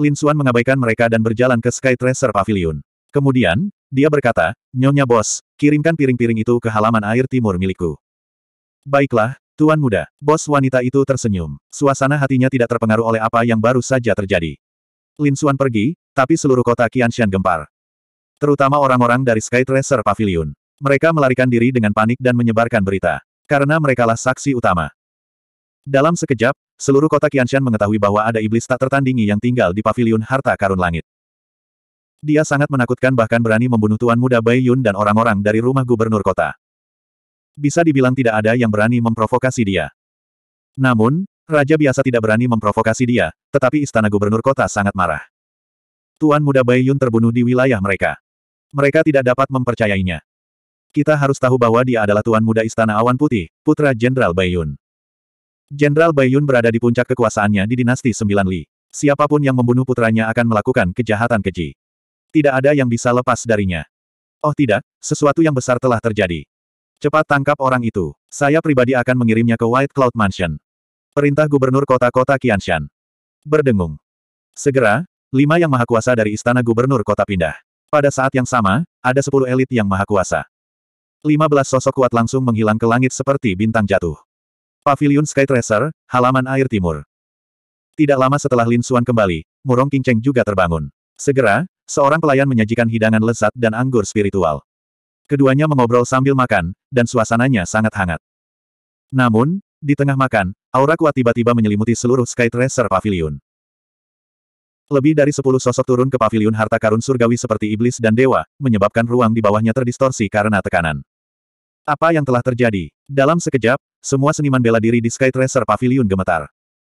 Lin Suan mengabaikan mereka dan berjalan ke Sky Treasure Pavilion. Kemudian, dia berkata, Nyonya Bos, kirimkan piring-piring itu ke halaman air timur milikku. Baiklah, Tuan Muda, bos wanita itu tersenyum. Suasana hatinya tidak terpengaruh oleh apa yang baru saja terjadi. Lin Suan pergi, tapi seluruh kota Qianshan gempar. Terutama orang-orang dari Sky Treasure Pavilion. Mereka melarikan diri dengan panik dan menyebarkan berita. Karena merekalah saksi utama. Dalam sekejap, Seluruh kota Qianshan mengetahui bahwa ada iblis tak tertandingi yang tinggal di paviliun harta karun langit. Dia sangat menakutkan bahkan berani membunuh Tuan Muda Bai Yun dan orang-orang dari rumah gubernur kota. Bisa dibilang tidak ada yang berani memprovokasi dia. Namun, Raja biasa tidak berani memprovokasi dia, tetapi istana gubernur kota sangat marah. Tuan Muda Bai Yun terbunuh di wilayah mereka. Mereka tidak dapat mempercayainya. Kita harus tahu bahwa dia adalah Tuan Muda Istana Awan Putih, putra Jenderal Baiyun. Jenderal Baiyun berada di puncak kekuasaannya di dinasti Sembilan Li. Siapapun yang membunuh putranya akan melakukan kejahatan keji. Tidak ada yang bisa lepas darinya. Oh tidak, sesuatu yang besar telah terjadi. Cepat tangkap orang itu. Saya pribadi akan mengirimnya ke White Cloud Mansion. Perintah Gubernur Kota-Kota Qianshan. Berdengung. Segera, lima yang maha kuasa dari Istana Gubernur Kota pindah. Pada saat yang sama, ada sepuluh elit yang maha kuasa. Lima belas sosok kuat langsung menghilang ke langit seperti bintang jatuh. Pavilion Sky Tracer, halaman air timur. Tidak lama setelah Lin Xuan kembali, Murong Qingcheng juga terbangun. Segera, seorang pelayan menyajikan hidangan lezat dan anggur spiritual. Keduanya mengobrol sambil makan, dan suasananya sangat hangat. Namun, di tengah makan, aura kuat tiba-tiba menyelimuti seluruh Sky Tracer Pavilion. Lebih dari sepuluh sosok turun ke pavilion harta karun surgawi seperti iblis dan dewa, menyebabkan ruang di bawahnya terdistorsi karena tekanan. Apa yang telah terjadi? Dalam sekejap, semua seniman bela diri di Sky Tracer Pavilion gemetar.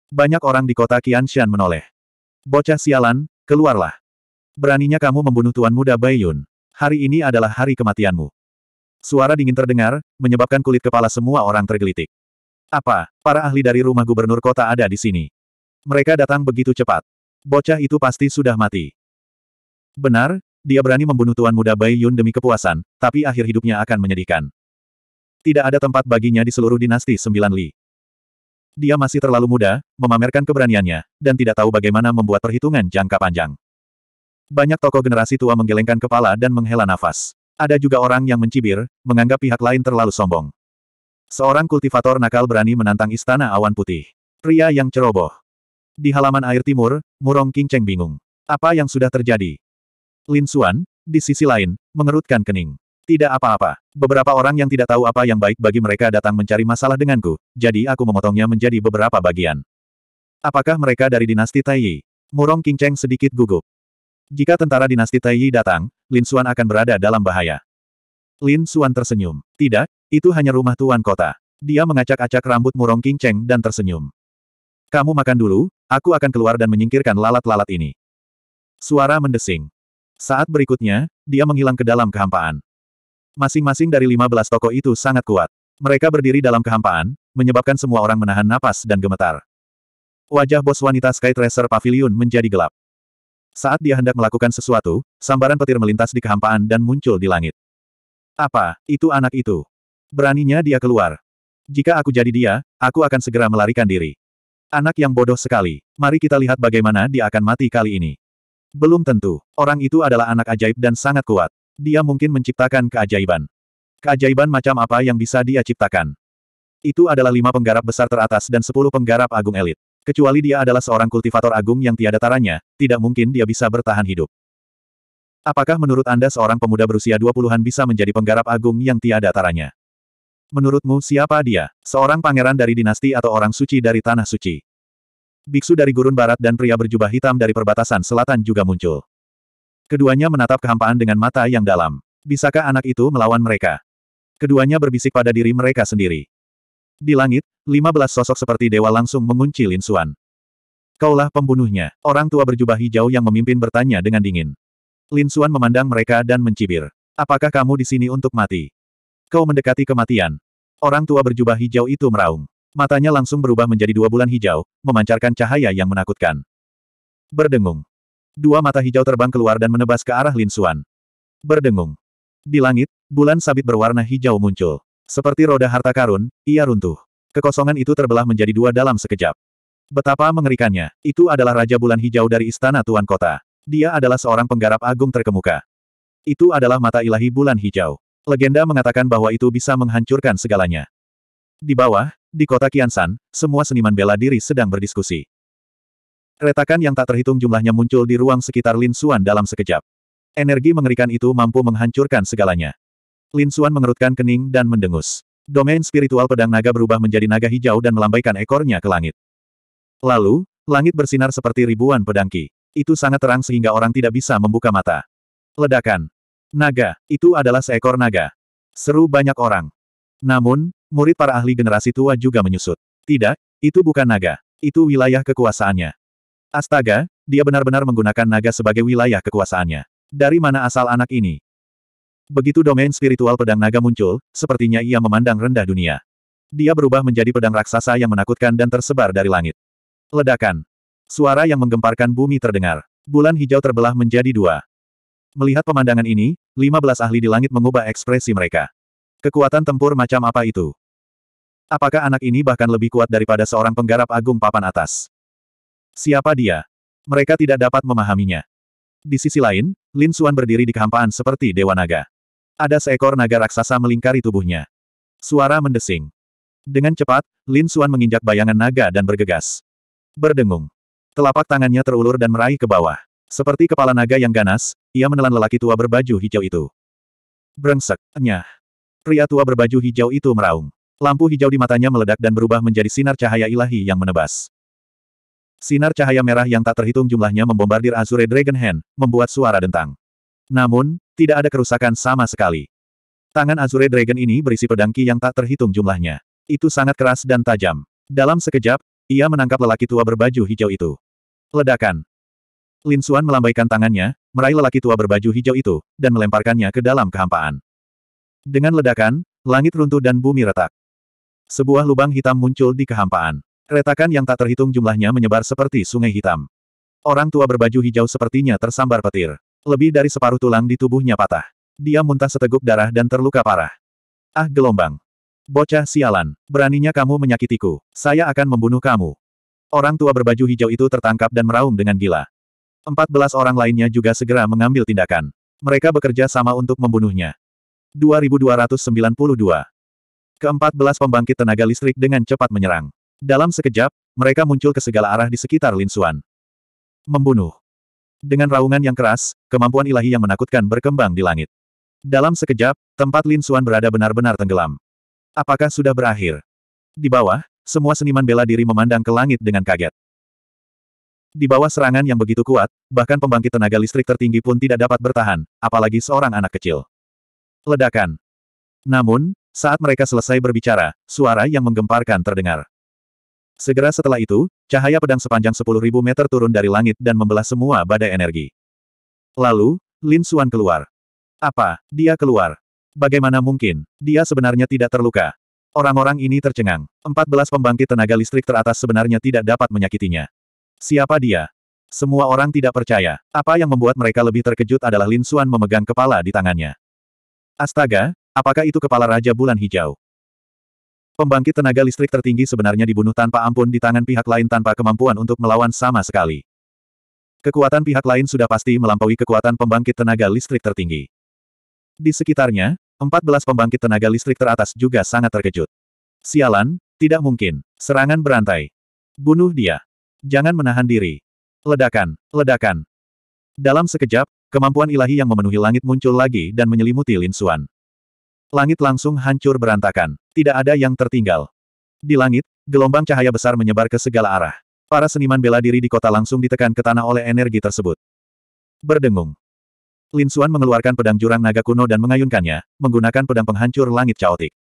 Banyak orang di kota Qianshan menoleh. Bocah sialan, keluarlah. Beraninya kamu membunuh tuan muda Bai Yun. Hari ini adalah hari kematianmu. Suara dingin terdengar, menyebabkan kulit kepala semua orang tergelitik. Apa, para ahli dari rumah gubernur kota ada di sini? Mereka datang begitu cepat. Bocah itu pasti sudah mati. Benar, dia berani membunuh Tuan Muda Bai Yun demi kepuasan, tapi akhir hidupnya akan menyedihkan. Tidak ada tempat baginya di seluruh dinasti sembilan Li. Dia masih terlalu muda, memamerkan keberaniannya, dan tidak tahu bagaimana membuat perhitungan jangka panjang. Banyak tokoh generasi tua menggelengkan kepala dan menghela nafas. Ada juga orang yang mencibir, menganggap pihak lain terlalu sombong. Seorang kultivator nakal berani menantang istana awan putih. Pria yang ceroboh. Di halaman air timur, Murong Cheng bingung. Apa yang sudah terjadi? Lin Xuan, di sisi lain, mengerutkan kening. Tidak apa-apa. Beberapa orang yang tidak tahu apa yang baik bagi mereka datang mencari masalah denganku, jadi aku memotongnya menjadi beberapa bagian. Apakah mereka dari dinasti Taiyi? Murong Qingcheng sedikit gugup. Jika tentara dinasti Taiyi datang, Lin Xuan akan berada dalam bahaya. Lin Xuan tersenyum. Tidak, itu hanya rumah tuan kota. Dia mengacak-acak rambut Murong Qingcheng dan tersenyum. Kamu makan dulu, aku akan keluar dan menyingkirkan lalat-lalat ini. Suara mendesing. Saat berikutnya, dia menghilang ke dalam kehampaan. Masing-masing dari 15 toko itu sangat kuat. Mereka berdiri dalam kehampaan, menyebabkan semua orang menahan napas dan gemetar. Wajah bos wanita Sky Tracer Pavilion menjadi gelap. Saat dia hendak melakukan sesuatu, sambaran petir melintas di kehampaan dan muncul di langit. Apa, itu anak itu? Beraninya dia keluar. Jika aku jadi dia, aku akan segera melarikan diri. Anak yang bodoh sekali. Mari kita lihat bagaimana dia akan mati kali ini. Belum tentu, orang itu adalah anak ajaib dan sangat kuat. Dia mungkin menciptakan keajaiban. Keajaiban macam apa yang bisa dia ciptakan? Itu adalah lima penggarap besar teratas dan sepuluh penggarap agung elit. Kecuali dia adalah seorang kultivator agung yang tiada taranya, tidak mungkin dia bisa bertahan hidup. Apakah menurut Anda seorang pemuda berusia 20-an bisa menjadi penggarap agung yang tiada taranya? Menurutmu siapa dia? Seorang pangeran dari dinasti atau orang suci dari tanah suci? Biksu dari gurun barat dan pria berjubah hitam dari perbatasan selatan juga muncul. Keduanya menatap kehampaan dengan mata yang dalam. Bisakah anak itu melawan mereka? Keduanya berbisik pada diri mereka sendiri. Di langit, 15 sosok seperti dewa langsung mengunci Lin Suan. Kaulah pembunuhnya, orang tua berjubah hijau yang memimpin bertanya dengan dingin. Lin Suan memandang mereka dan mencibir. Apakah kamu di sini untuk mati? Kau mendekati kematian. Orang tua berjubah hijau itu meraung. Matanya langsung berubah menjadi dua bulan hijau, memancarkan cahaya yang menakutkan. Berdengung, Dua mata hijau terbang keluar dan menebas ke arah Lin Xuan. Berdengung. Di langit, bulan sabit berwarna hijau muncul. Seperti roda harta karun, ia runtuh. Kekosongan itu terbelah menjadi dua dalam sekejap. Betapa mengerikannya, itu adalah Raja Bulan Hijau dari Istana Tuan Kota. Dia adalah seorang penggarap agung terkemuka. Itu adalah mata ilahi bulan hijau. Legenda mengatakan bahwa itu bisa menghancurkan segalanya. Di bawah, di kota Kiansan, semua seniman bela diri sedang berdiskusi. Retakan yang tak terhitung jumlahnya muncul di ruang sekitar Lin Xuan dalam sekejap. Energi mengerikan itu mampu menghancurkan segalanya. Lin Xuan mengerutkan kening dan mendengus. Domain spiritual pedang naga berubah menjadi naga hijau dan melambaikan ekornya ke langit. Lalu, langit bersinar seperti ribuan pedangki. Itu sangat terang sehingga orang tidak bisa membuka mata. Ledakan. Naga, itu adalah seekor naga. Seru banyak orang. Namun, murid para ahli generasi tua juga menyusut. Tidak, itu bukan naga. Itu wilayah kekuasaannya. Astaga, dia benar-benar menggunakan naga sebagai wilayah kekuasaannya. Dari mana asal anak ini? Begitu domain spiritual pedang naga muncul, sepertinya ia memandang rendah dunia. Dia berubah menjadi pedang raksasa yang menakutkan dan tersebar dari langit. Ledakan. Suara yang menggemparkan bumi terdengar. Bulan hijau terbelah menjadi dua. Melihat pemandangan ini, 15 ahli di langit mengubah ekspresi mereka. Kekuatan tempur macam apa itu? Apakah anak ini bahkan lebih kuat daripada seorang penggarap agung papan atas? Siapa dia? Mereka tidak dapat memahaminya. Di sisi lain, Lin Xuan berdiri di kehampaan seperti dewa naga. Ada seekor naga raksasa melingkari tubuhnya. Suara mendesing. Dengan cepat, Lin Xuan menginjak bayangan naga dan bergegas. Berdengung. Telapak tangannya terulur dan meraih ke bawah. Seperti kepala naga yang ganas, ia menelan lelaki tua berbaju hijau itu. Brengsek, nyah. Pria tua berbaju hijau itu meraung. Lampu hijau di matanya meledak dan berubah menjadi sinar cahaya ilahi yang menebas. Sinar cahaya merah yang tak terhitung jumlahnya membombardir Azure Dragon Hand, membuat suara dentang. Namun, tidak ada kerusakan sama sekali. Tangan Azure Dragon ini berisi pedangki yang tak terhitung jumlahnya. Itu sangat keras dan tajam. Dalam sekejap, ia menangkap lelaki tua berbaju hijau itu. Ledakan. Lin Xuan melambaikan tangannya, meraih lelaki tua berbaju hijau itu, dan melemparkannya ke dalam kehampaan. Dengan ledakan, langit runtuh dan bumi retak. Sebuah lubang hitam muncul di kehampaan. Retakan yang tak terhitung jumlahnya menyebar seperti sungai hitam. Orang tua berbaju hijau sepertinya tersambar petir. Lebih dari separuh tulang di tubuhnya patah. Dia muntah seteguk darah dan terluka parah. Ah gelombang. Bocah sialan, beraninya kamu menyakitiku. Saya akan membunuh kamu. Orang tua berbaju hijau itu tertangkap dan meraung dengan gila. Empat belas orang lainnya juga segera mengambil tindakan. Mereka bekerja sama untuk membunuhnya. 2292. Keempat belas pembangkit tenaga listrik dengan cepat menyerang. Dalam sekejap, mereka muncul ke segala arah di sekitar Lin Xuan. Membunuh. Dengan raungan yang keras, kemampuan ilahi yang menakutkan berkembang di langit. Dalam sekejap, tempat Lin Xuan berada benar-benar tenggelam. Apakah sudah berakhir? Di bawah, semua seniman bela diri memandang ke langit dengan kaget. Di bawah serangan yang begitu kuat, bahkan pembangkit tenaga listrik tertinggi pun tidak dapat bertahan, apalagi seorang anak kecil. Ledakan. Namun, saat mereka selesai berbicara, suara yang menggemparkan terdengar. Segera setelah itu, cahaya pedang sepanjang 10.000 meter turun dari langit dan membelah semua badai energi. Lalu, Lin Xuan keluar. Apa, dia keluar? Bagaimana mungkin, dia sebenarnya tidak terluka. Orang-orang ini tercengang. 14 pembangkit tenaga listrik teratas sebenarnya tidak dapat menyakitinya. Siapa dia? Semua orang tidak percaya. Apa yang membuat mereka lebih terkejut adalah Lin Xuan memegang kepala di tangannya. Astaga, apakah itu kepala Raja Bulan Hijau? Pembangkit tenaga listrik tertinggi sebenarnya dibunuh tanpa ampun di tangan pihak lain tanpa kemampuan untuk melawan sama sekali. Kekuatan pihak lain sudah pasti melampaui kekuatan pembangkit tenaga listrik tertinggi. Di sekitarnya, 14 pembangkit tenaga listrik teratas juga sangat terkejut. Sialan, tidak mungkin. Serangan berantai. Bunuh dia. Jangan menahan diri. Ledakan, ledakan. Dalam sekejap, kemampuan ilahi yang memenuhi langit muncul lagi dan menyelimuti Lin Xuan. Langit langsung hancur berantakan tidak ada yang tertinggal. Di langit, gelombang cahaya besar menyebar ke segala arah. Para seniman bela diri di kota langsung ditekan ke tanah oleh energi tersebut. Berdengung. Lin Xuan mengeluarkan pedang jurang naga kuno dan mengayunkannya, menggunakan pedang penghancur langit caotik.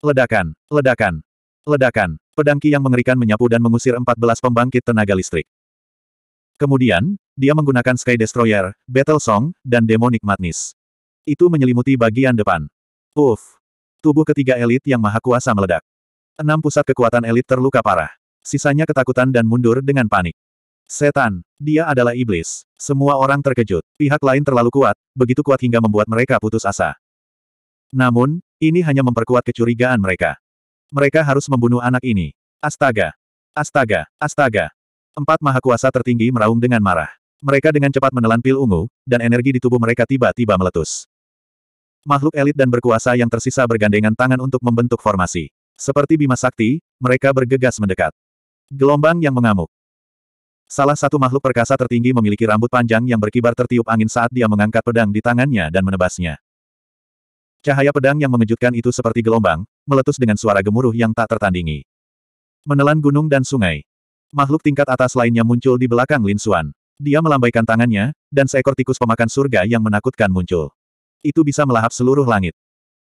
Ledakan, ledakan, ledakan. Pedang Ki yang mengerikan menyapu dan mengusir 14 pembangkit tenaga listrik. Kemudian, dia menggunakan Sky Destroyer, Battle Song, dan Demonic Madness. Itu menyelimuti bagian depan. Uff, Tubuh ketiga elit yang maha kuasa meledak. Enam pusat kekuatan elit terluka parah. Sisanya ketakutan dan mundur dengan panik. Setan, dia adalah iblis. Semua orang terkejut. Pihak lain terlalu kuat, begitu kuat hingga membuat mereka putus asa. Namun, ini hanya memperkuat kecurigaan mereka. Mereka harus membunuh anak ini. Astaga! Astaga! Astaga! Empat maha kuasa tertinggi meraung dengan marah. Mereka dengan cepat menelan pil ungu, dan energi di tubuh mereka tiba-tiba meletus. Makhluk elit dan berkuasa yang tersisa bergandengan tangan untuk membentuk formasi. Seperti Bima Sakti, mereka bergegas mendekat. Gelombang yang mengamuk. Salah satu makhluk perkasa tertinggi memiliki rambut panjang yang berkibar tertiup angin saat dia mengangkat pedang di tangannya dan menebasnya. Cahaya pedang yang mengejutkan itu seperti gelombang, meletus dengan suara gemuruh yang tak tertandingi. Menelan gunung dan sungai. Makhluk tingkat atas lainnya muncul di belakang Lin Xuan. Dia melambaikan tangannya, dan seekor tikus pemakan surga yang menakutkan muncul itu bisa melahap seluruh langit.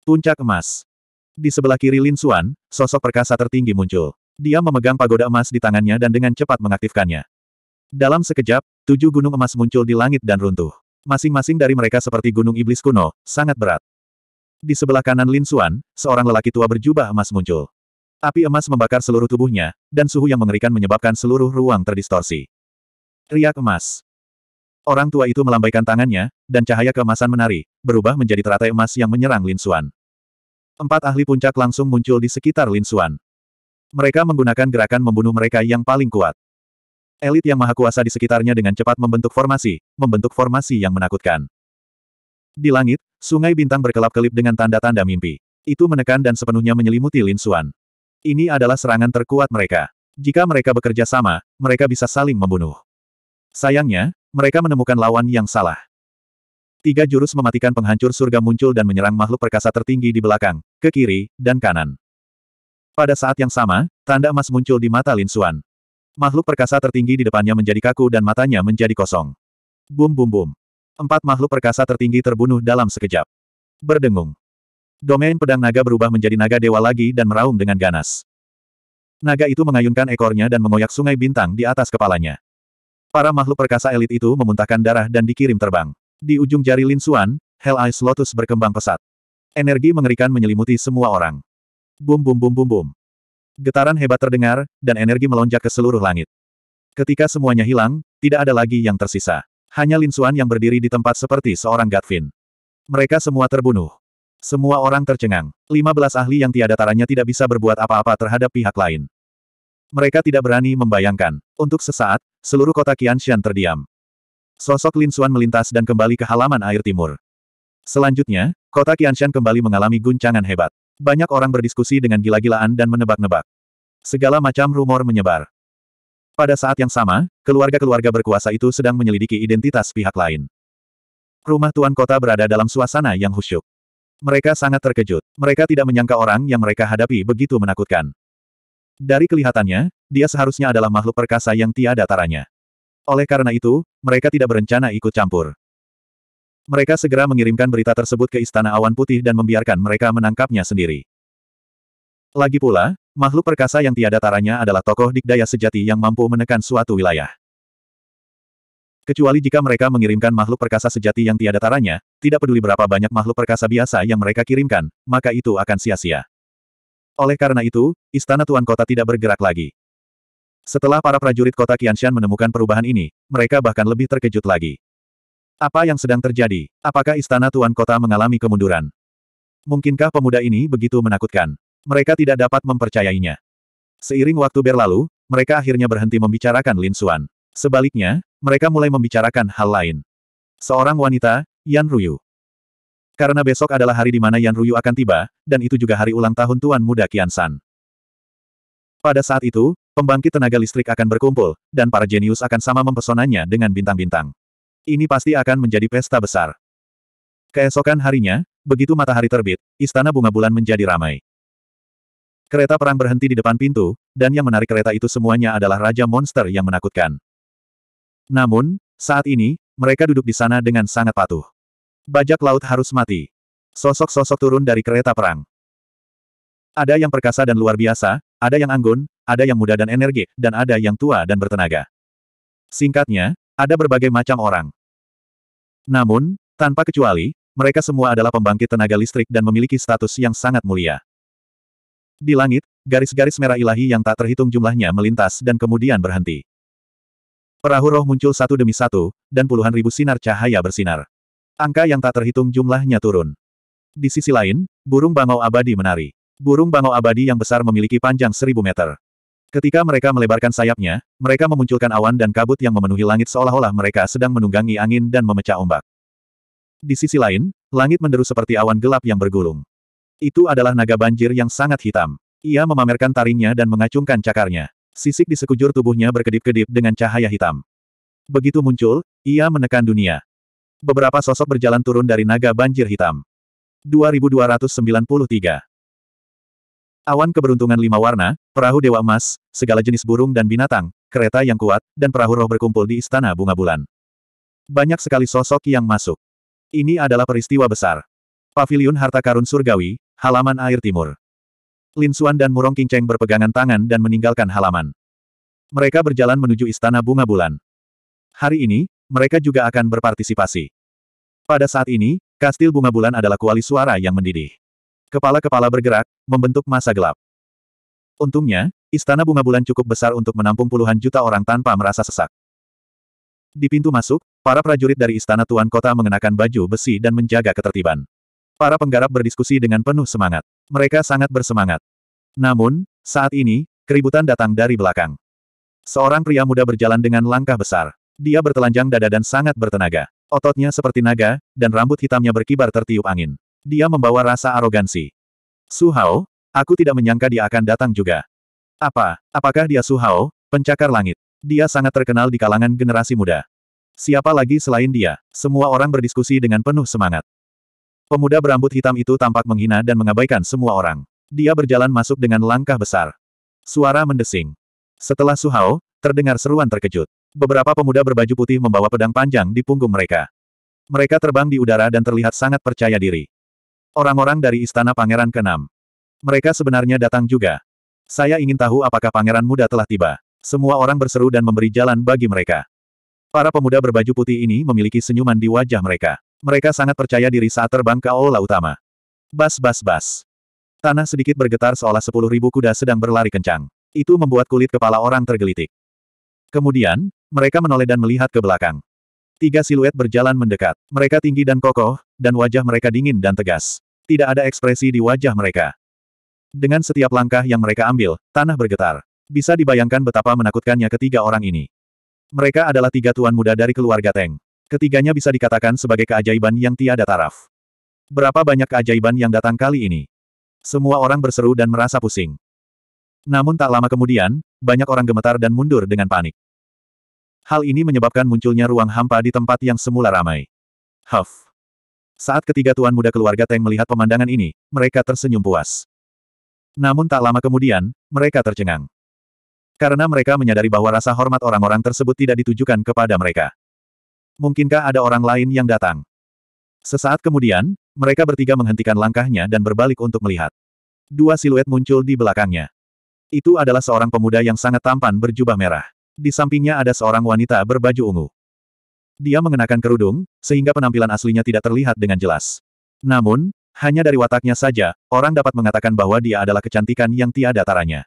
Puncak emas. Di sebelah kiri Lin Xuan, sosok perkasa tertinggi muncul. Dia memegang pagoda emas di tangannya dan dengan cepat mengaktifkannya. Dalam sekejap, tujuh gunung emas muncul di langit dan runtuh. Masing-masing dari mereka seperti gunung iblis kuno, sangat berat. Di sebelah kanan Lin Xuan, seorang lelaki tua berjubah emas muncul. Api emas membakar seluruh tubuhnya, dan suhu yang mengerikan menyebabkan seluruh ruang terdistorsi. Riak emas. Orang tua itu melambaikan tangannya, dan cahaya keemasan menari, berubah menjadi teratai emas yang menyerang Lin Xuan. Empat ahli puncak langsung muncul di sekitar Lin Xuan. Mereka menggunakan gerakan membunuh mereka yang paling kuat. Elit yang maha kuasa di sekitarnya dengan cepat membentuk formasi, membentuk formasi yang menakutkan. Di langit, sungai bintang berkelap-kelip dengan tanda-tanda mimpi. Itu menekan dan sepenuhnya menyelimuti Lin Xuan. Ini adalah serangan terkuat mereka. Jika mereka bekerja sama, mereka bisa saling membunuh. Sayangnya, mereka menemukan lawan yang salah. Tiga jurus mematikan penghancur surga muncul dan menyerang makhluk perkasa tertinggi di belakang, ke kiri, dan kanan. Pada saat yang sama, tanda emas muncul di mata Lin Xuan. Makhluk perkasa tertinggi di depannya menjadi kaku dan matanya menjadi kosong. Bum bum bum. Empat makhluk perkasa tertinggi terbunuh dalam sekejap. Berdengung. Domain pedang naga berubah menjadi naga dewa lagi dan meraung dengan ganas. Naga itu mengayunkan ekornya dan mengoyak sungai bintang di atas kepalanya. Para makhluk perkasa elit itu memuntahkan darah dan dikirim terbang. Di ujung jari Lin Xuan, Hell Eyes Lotus berkembang pesat. Energi mengerikan menyelimuti semua orang. Bum bum bum bum bum. Getaran hebat terdengar, dan energi melonjak ke seluruh langit. Ketika semuanya hilang, tidak ada lagi yang tersisa. Hanya Lin Xuan yang berdiri di tempat seperti seorang Gatvin. Mereka semua terbunuh. Semua orang tercengang. 15 ahli yang tiada taranya tidak bisa berbuat apa-apa terhadap pihak lain. Mereka tidak berani membayangkan. Untuk sesaat, seluruh kota Qianshan terdiam. Sosok Lin Xuan melintas dan kembali ke halaman air timur. Selanjutnya, kota Qianshan kembali mengalami guncangan hebat. Banyak orang berdiskusi dengan gila-gilaan dan menebak-nebak. Segala macam rumor menyebar. Pada saat yang sama, keluarga-keluarga berkuasa itu sedang menyelidiki identitas pihak lain. Rumah tuan kota berada dalam suasana yang khusyuk. Mereka sangat terkejut. Mereka tidak menyangka orang yang mereka hadapi begitu menakutkan. Dari kelihatannya, dia seharusnya adalah makhluk perkasa yang tiada taranya. Oleh karena itu, mereka tidak berencana ikut campur. Mereka segera mengirimkan berita tersebut ke Istana Awan Putih dan membiarkan mereka menangkapnya sendiri. Lagi pula, makhluk perkasa yang tiada taranya adalah tokoh dikdaya sejati yang mampu menekan suatu wilayah. Kecuali jika mereka mengirimkan makhluk perkasa sejati yang tiada taranya, tidak peduli berapa banyak makhluk perkasa biasa yang mereka kirimkan, maka itu akan sia-sia. Oleh karena itu, istana Tuan Kota tidak bergerak lagi. Setelah para prajurit kota Qianshan menemukan perubahan ini, mereka bahkan lebih terkejut lagi. Apa yang sedang terjadi? Apakah istana Tuan Kota mengalami kemunduran? Mungkinkah pemuda ini begitu menakutkan? Mereka tidak dapat mempercayainya. Seiring waktu berlalu, mereka akhirnya berhenti membicarakan Lin Xuan. Sebaliknya, mereka mulai membicarakan hal lain. Seorang wanita, Yan Ruyu. Karena besok adalah hari di mana Yan Ruyu akan tiba, dan itu juga hari ulang tahun Tuan Muda Kian San. Pada saat itu, pembangkit tenaga listrik akan berkumpul, dan para jenius akan sama mempesonanya dengan bintang-bintang. Ini pasti akan menjadi pesta besar. Keesokan harinya, begitu matahari terbit, istana bunga bulan menjadi ramai. Kereta perang berhenti di depan pintu, dan yang menarik kereta itu semuanya adalah raja monster yang menakutkan. Namun, saat ini, mereka duduk di sana dengan sangat patuh. Bajak laut harus mati. Sosok-sosok turun dari kereta perang. Ada yang perkasa dan luar biasa, ada yang anggun, ada yang muda dan energik, dan ada yang tua dan bertenaga. Singkatnya, ada berbagai macam orang. Namun, tanpa kecuali, mereka semua adalah pembangkit tenaga listrik dan memiliki status yang sangat mulia. Di langit, garis-garis merah ilahi yang tak terhitung jumlahnya melintas dan kemudian berhenti. Perahu roh muncul satu demi satu, dan puluhan ribu sinar cahaya bersinar. Angka yang tak terhitung jumlahnya turun. Di sisi lain, burung bangau abadi menari. Burung bangau abadi yang besar memiliki panjang seribu meter. Ketika mereka melebarkan sayapnya, mereka memunculkan awan dan kabut yang memenuhi langit seolah-olah mereka sedang menunggangi angin dan memecah ombak. Di sisi lain, langit menderu seperti awan gelap yang bergulung. Itu adalah naga banjir yang sangat hitam. Ia memamerkan taringnya dan mengacungkan cakarnya. Sisik di sekujur tubuhnya berkedip-kedip dengan cahaya hitam. Begitu muncul, ia menekan dunia. Beberapa sosok berjalan turun dari naga banjir hitam. 2293 Awan keberuntungan lima warna, perahu dewa emas, segala jenis burung dan binatang, kereta yang kuat, dan perahu roh berkumpul di istana bunga bulan. Banyak sekali sosok yang masuk. Ini adalah peristiwa besar. Pavilion Harta Karun Surgawi, halaman air timur. Lin Xuan dan Murong Qingcheng berpegangan tangan dan meninggalkan halaman. Mereka berjalan menuju Istana Bunga Bulan. Hari ini, mereka juga akan berpartisipasi. Pada saat ini, kastil bunga bulan adalah kuali suara yang mendidih. Kepala-kepala bergerak, membentuk masa gelap. Untungnya, istana bunga bulan cukup besar untuk menampung puluhan juta orang tanpa merasa sesak. Di pintu masuk, para prajurit dari istana tuan kota mengenakan baju besi dan menjaga ketertiban. Para penggarap berdiskusi dengan penuh semangat. Mereka sangat bersemangat. Namun, saat ini, keributan datang dari belakang. Seorang pria muda berjalan dengan langkah besar. Dia bertelanjang dada dan sangat bertenaga. Ototnya seperti naga, dan rambut hitamnya berkibar tertiup angin. Dia membawa rasa arogansi. Su Hao, aku tidak menyangka dia akan datang juga. Apa, apakah dia Su Hao, pencakar langit? Dia sangat terkenal di kalangan generasi muda. Siapa lagi selain dia? Semua orang berdiskusi dengan penuh semangat. Pemuda berambut hitam itu tampak menghina dan mengabaikan semua orang. Dia berjalan masuk dengan langkah besar. Suara mendesing. Setelah Su Hao, terdengar seruan terkejut. Beberapa pemuda berbaju putih membawa pedang panjang di punggung mereka. Mereka terbang di udara dan terlihat sangat percaya diri. Orang-orang dari Istana Pangeran Kenam. Mereka sebenarnya datang juga. Saya ingin tahu apakah pangeran muda telah tiba. Semua orang berseru dan memberi jalan bagi mereka. Para pemuda berbaju putih ini memiliki senyuman di wajah mereka. Mereka sangat percaya diri saat terbang ke aula utama. Bas bas bas. Tanah sedikit bergetar seolah sepuluh ribu kuda sedang berlari kencang. Itu membuat kulit kepala orang tergelitik. Kemudian, mereka menoleh dan melihat ke belakang. Tiga siluet berjalan mendekat. Mereka tinggi dan kokoh, dan wajah mereka dingin dan tegas. Tidak ada ekspresi di wajah mereka. Dengan setiap langkah yang mereka ambil, tanah bergetar. Bisa dibayangkan betapa menakutkannya ketiga orang ini. Mereka adalah tiga tuan muda dari keluarga Teng. Ketiganya bisa dikatakan sebagai keajaiban yang tiada taraf. Berapa banyak keajaiban yang datang kali ini? Semua orang berseru dan merasa pusing. Namun tak lama kemudian, banyak orang gemetar dan mundur dengan panik. Hal ini menyebabkan munculnya ruang hampa di tempat yang semula ramai. Huff. Saat ketiga tuan muda keluarga Teng melihat pemandangan ini, mereka tersenyum puas. Namun tak lama kemudian, mereka tercengang. Karena mereka menyadari bahwa rasa hormat orang-orang tersebut tidak ditujukan kepada mereka. Mungkinkah ada orang lain yang datang? Sesaat kemudian, mereka bertiga menghentikan langkahnya dan berbalik untuk melihat. Dua siluet muncul di belakangnya. Itu adalah seorang pemuda yang sangat tampan berjubah merah. Di sampingnya ada seorang wanita berbaju ungu. Dia mengenakan kerudung, sehingga penampilan aslinya tidak terlihat dengan jelas. Namun, hanya dari wataknya saja, orang dapat mengatakan bahwa dia adalah kecantikan yang tiada taranya.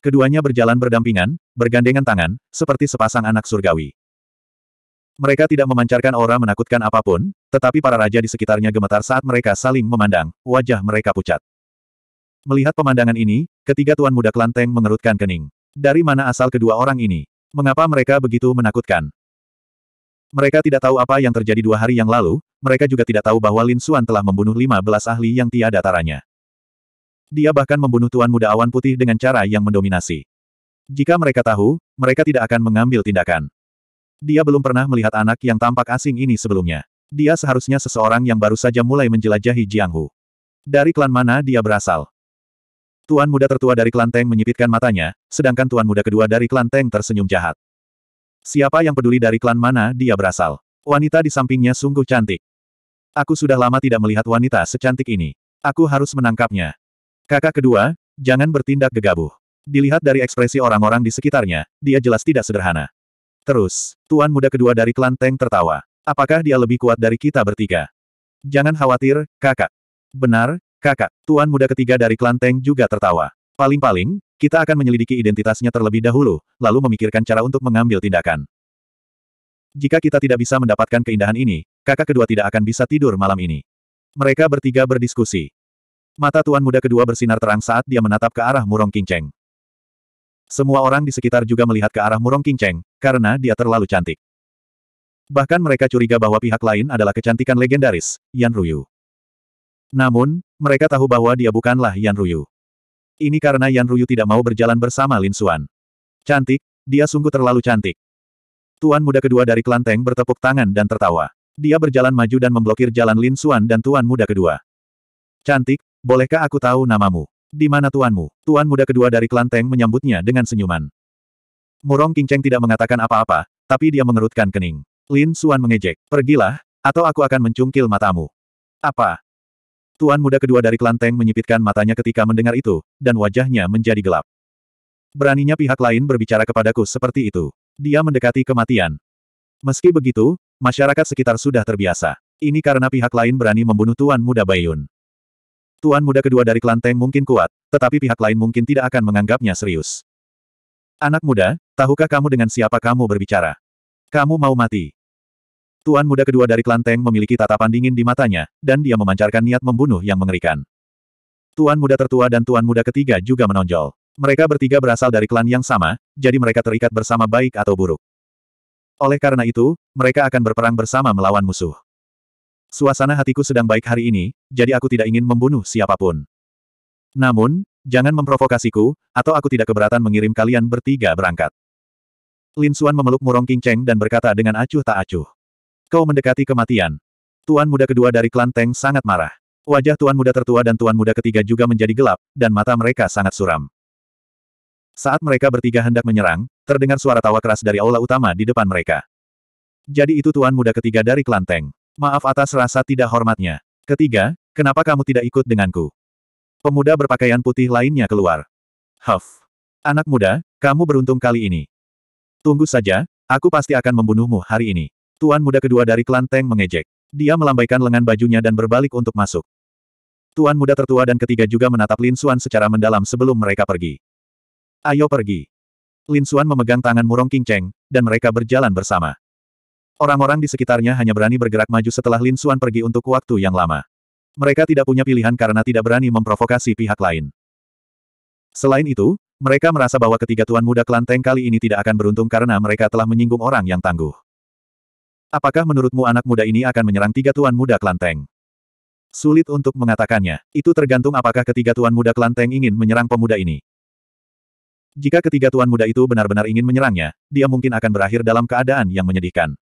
Keduanya berjalan berdampingan, bergandengan tangan, seperti sepasang anak surgawi. Mereka tidak memancarkan aura menakutkan apapun, tetapi para raja di sekitarnya gemetar saat mereka saling memandang, wajah mereka pucat. Melihat pemandangan ini, ketiga tuan muda kelanteng mengerutkan kening. Dari mana asal kedua orang ini? Mengapa mereka begitu menakutkan? Mereka tidak tahu apa yang terjadi dua hari yang lalu, mereka juga tidak tahu bahwa Lin Xuan telah membunuh lima belas ahli yang tiada taranya. Dia bahkan membunuh Tuan Muda Awan Putih dengan cara yang mendominasi. Jika mereka tahu, mereka tidak akan mengambil tindakan. Dia belum pernah melihat anak yang tampak asing ini sebelumnya. Dia seharusnya seseorang yang baru saja mulai menjelajahi Jianghu. Dari klan mana dia berasal? Tuan muda tertua dari klan menyipitkan matanya, sedangkan tuan muda kedua dari klan tersenyum jahat. Siapa yang peduli dari klan mana dia berasal? Wanita di sampingnya sungguh cantik. Aku sudah lama tidak melihat wanita secantik ini. Aku harus menangkapnya. Kakak kedua, jangan bertindak gegabah. Dilihat dari ekspresi orang-orang di sekitarnya, dia jelas tidak sederhana. Terus, tuan muda kedua dari klan Teng tertawa. Apakah dia lebih kuat dari kita bertiga? Jangan khawatir, kakak. Benar, Kakak, tuan muda ketiga dari klan Teng juga tertawa. Paling-paling, kita akan menyelidiki identitasnya terlebih dahulu, lalu memikirkan cara untuk mengambil tindakan. Jika kita tidak bisa mendapatkan keindahan ini, kakak kedua tidak akan bisa tidur malam ini. Mereka bertiga berdiskusi. Mata tuan muda kedua bersinar terang saat dia menatap ke arah Murong Kinceng. Semua orang di sekitar juga melihat ke arah Murong Kinceng, karena dia terlalu cantik. Bahkan mereka curiga bahwa pihak lain adalah kecantikan legendaris, Yan Ruyu. Namun, mereka tahu bahwa dia bukanlah Yan Ruyu. Ini karena Yan Ruyu tidak mau berjalan bersama Lin Xuan. Cantik, dia sungguh terlalu cantik. Tuan muda kedua dari klan bertepuk tangan dan tertawa. Dia berjalan maju dan memblokir jalan Lin Xuan dan tuan muda kedua. Cantik, bolehkah aku tahu namamu? Di mana tuanmu? Tuan muda kedua dari klan menyambutnya dengan senyuman. Murong Kingceng tidak mengatakan apa-apa, tapi dia mengerutkan kening. Lin Xuan mengejek, pergilah, atau aku akan mencungkil matamu. Apa? Tuan muda kedua dari Klanteng menyipitkan matanya ketika mendengar itu, dan wajahnya menjadi gelap. Beraninya pihak lain berbicara kepadaku seperti itu. Dia mendekati kematian. Meski begitu, masyarakat sekitar sudah terbiasa. Ini karena pihak lain berani membunuh Tuan Muda Bayun. Tuan muda kedua dari Klanteng mungkin kuat, tetapi pihak lain mungkin tidak akan menganggapnya serius. Anak muda, tahukah kamu dengan siapa kamu berbicara? Kamu mau mati. Tuan muda kedua dari klan Teng memiliki tatapan dingin di matanya, dan dia memancarkan niat membunuh yang mengerikan. Tuan muda tertua dan tuan muda ketiga juga menonjol. Mereka bertiga berasal dari klan yang sama, jadi mereka terikat bersama baik atau buruk. Oleh karena itu, mereka akan berperang bersama melawan musuh. Suasana hatiku sedang baik hari ini, jadi aku tidak ingin membunuh siapapun. Namun, jangan memprovokasiku, atau aku tidak keberatan mengirim kalian bertiga berangkat. Lin Xuan memeluk Murong King Cheng dan berkata dengan acuh tak acuh. Kau mendekati kematian. Tuan muda kedua dari klan Teng sangat marah. Wajah tuan muda tertua dan tuan muda ketiga juga menjadi gelap, dan mata mereka sangat suram. Saat mereka bertiga hendak menyerang, terdengar suara tawa keras dari aula utama di depan mereka. Jadi itu tuan muda ketiga dari klan Teng. Maaf atas rasa tidak hormatnya. Ketiga, kenapa kamu tidak ikut denganku? Pemuda berpakaian putih lainnya keluar. Huff. Anak muda, kamu beruntung kali ini. Tunggu saja, aku pasti akan membunuhmu hari ini. Tuan muda kedua dari klan Teng mengejek. Dia melambaikan lengan bajunya dan berbalik untuk masuk. Tuan muda tertua dan ketiga juga menatap Lin Xuan secara mendalam sebelum mereka pergi. Ayo pergi. Lin Xuan memegang tangan Murong King Cheng, dan mereka berjalan bersama. Orang-orang di sekitarnya hanya berani bergerak maju setelah Lin Xuan pergi untuk waktu yang lama. Mereka tidak punya pilihan karena tidak berani memprovokasi pihak lain. Selain itu, mereka merasa bahwa ketiga tuan muda klan kali ini tidak akan beruntung karena mereka telah menyinggung orang yang tangguh. Apakah menurutmu anak muda ini akan menyerang tiga tuan muda kelanteng? Sulit untuk mengatakannya. Itu tergantung apakah ketiga tuan muda kelanteng ingin menyerang pemuda ini. Jika ketiga tuan muda itu benar-benar ingin menyerangnya, dia mungkin akan berakhir dalam keadaan yang menyedihkan.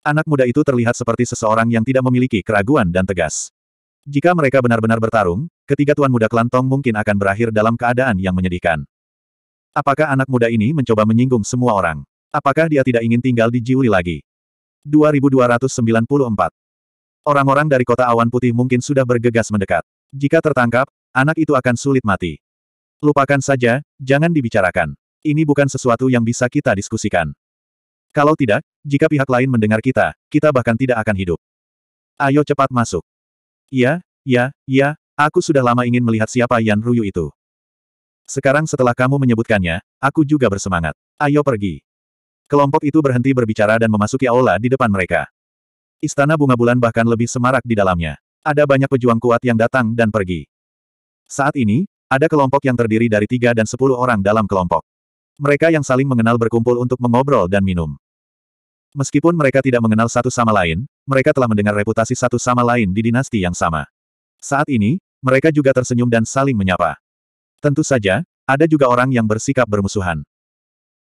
Anak muda itu terlihat seperti seseorang yang tidak memiliki keraguan dan tegas. Jika mereka benar-benar bertarung, ketiga tuan muda klantong mungkin akan berakhir dalam keadaan yang menyedihkan. Apakah anak muda ini mencoba menyinggung semua orang? Apakah dia tidak ingin tinggal di Jiuli lagi? 2294. Orang-orang dari kota awan putih mungkin sudah bergegas mendekat. Jika tertangkap, anak itu akan sulit mati. Lupakan saja, jangan dibicarakan. Ini bukan sesuatu yang bisa kita diskusikan. Kalau tidak, jika pihak lain mendengar kita, kita bahkan tidak akan hidup. Ayo cepat masuk. Ya, ya, ya, aku sudah lama ingin melihat siapa Yan Ruyu itu. Sekarang setelah kamu menyebutkannya, aku juga bersemangat. Ayo pergi. Kelompok itu berhenti berbicara dan memasuki aula di depan mereka. Istana bunga bulan bahkan lebih semarak di dalamnya. Ada banyak pejuang kuat yang datang dan pergi. Saat ini, ada kelompok yang terdiri dari tiga dan sepuluh orang dalam kelompok. Mereka yang saling mengenal berkumpul untuk mengobrol dan minum. Meskipun mereka tidak mengenal satu sama lain, mereka telah mendengar reputasi satu sama lain di dinasti yang sama. Saat ini, mereka juga tersenyum dan saling menyapa. Tentu saja, ada juga orang yang bersikap bermusuhan.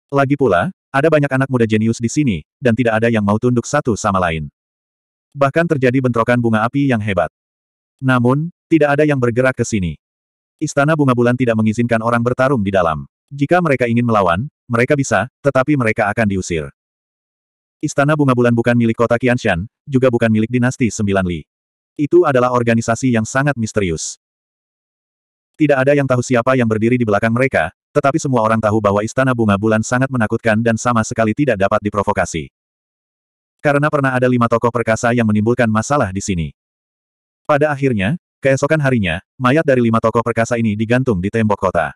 Lagi pula, ada banyak anak muda jenius di sini, dan tidak ada yang mau tunduk satu sama lain. Bahkan terjadi bentrokan bunga api yang hebat. Namun, tidak ada yang bergerak ke sini. Istana bunga bulan tidak mengizinkan orang bertarung di dalam. Jika mereka ingin melawan, mereka bisa, tetapi mereka akan diusir. Istana bunga bulan bukan milik kota Qianshan, juga bukan milik dinasti Sembilan Li. Itu adalah organisasi yang sangat misterius. Tidak ada yang tahu siapa yang berdiri di belakang mereka, tetapi semua orang tahu bahwa Istana Bunga Bulan sangat menakutkan dan sama sekali tidak dapat diprovokasi. Karena pernah ada lima tokoh perkasa yang menimbulkan masalah di sini. Pada akhirnya, keesokan harinya, mayat dari lima tokoh perkasa ini digantung di tembok kota.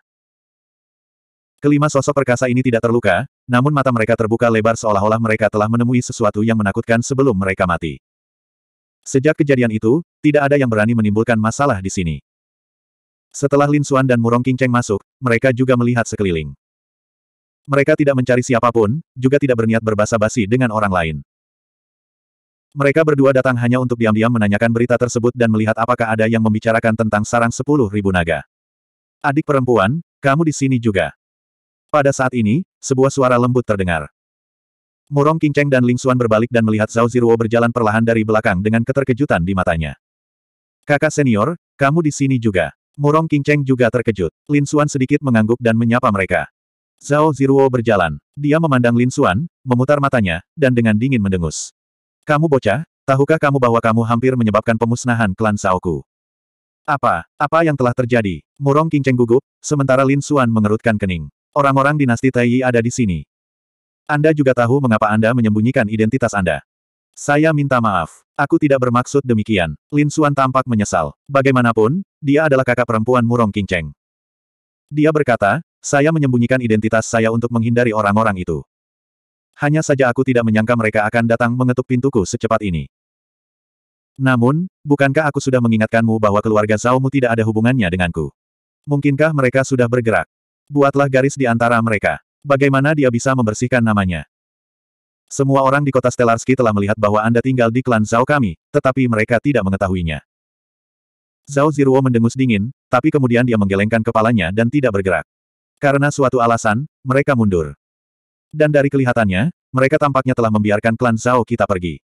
Kelima sosok perkasa ini tidak terluka, namun mata mereka terbuka lebar seolah-olah mereka telah menemui sesuatu yang menakutkan sebelum mereka mati. Sejak kejadian itu, tidak ada yang berani menimbulkan masalah di sini. Setelah Lin Xuan dan Murong Qingcheng masuk, mereka juga melihat sekeliling. Mereka tidak mencari siapapun, juga tidak berniat berbahasa basi dengan orang lain. Mereka berdua datang hanya untuk diam-diam menanyakan berita tersebut dan melihat apakah ada yang membicarakan tentang sarang sepuluh ribu naga. Adik perempuan, kamu di sini juga. Pada saat ini, sebuah suara lembut terdengar. Murong Qingcheng dan Ling Xuan berbalik dan melihat Zhao Ziruo berjalan perlahan dari belakang dengan keterkejutan di matanya. Kakak senior, kamu di sini juga. Murong Qingcheng juga terkejut. Lin Xuan sedikit mengangguk dan menyapa mereka. Zhao Ziruo berjalan. Dia memandang Lin Xuan, memutar matanya, dan dengan dingin mendengus. Kamu bocah, tahukah kamu bahwa kamu hampir menyebabkan pemusnahan klan Saoku? Apa, apa yang telah terjadi? Murong Qingcheng gugup, sementara Lin Xuan mengerutkan kening. Orang-orang dinasti Taiyi ada di sini. Anda juga tahu mengapa Anda menyembunyikan identitas Anda. Saya minta maaf. Aku tidak bermaksud demikian. Lin Suan tampak menyesal. Bagaimanapun, dia adalah kakak perempuan Murong Qingcheng. Dia berkata, saya menyembunyikan identitas saya untuk menghindari orang-orang itu. Hanya saja aku tidak menyangka mereka akan datang mengetuk pintuku secepat ini. Namun, bukankah aku sudah mengingatkanmu bahwa keluarga Zaumu tidak ada hubungannya denganku? Mungkinkah mereka sudah bergerak? Buatlah garis di antara mereka. Bagaimana dia bisa membersihkan namanya? Semua orang di kota Stelarski telah melihat bahwa Anda tinggal di klan Zhao kami, tetapi mereka tidak mengetahuinya. Zhao Ziruo mendengus dingin, tapi kemudian dia menggelengkan kepalanya dan tidak bergerak. Karena suatu alasan, mereka mundur. Dan dari kelihatannya, mereka tampaknya telah membiarkan klan Zhao kita pergi.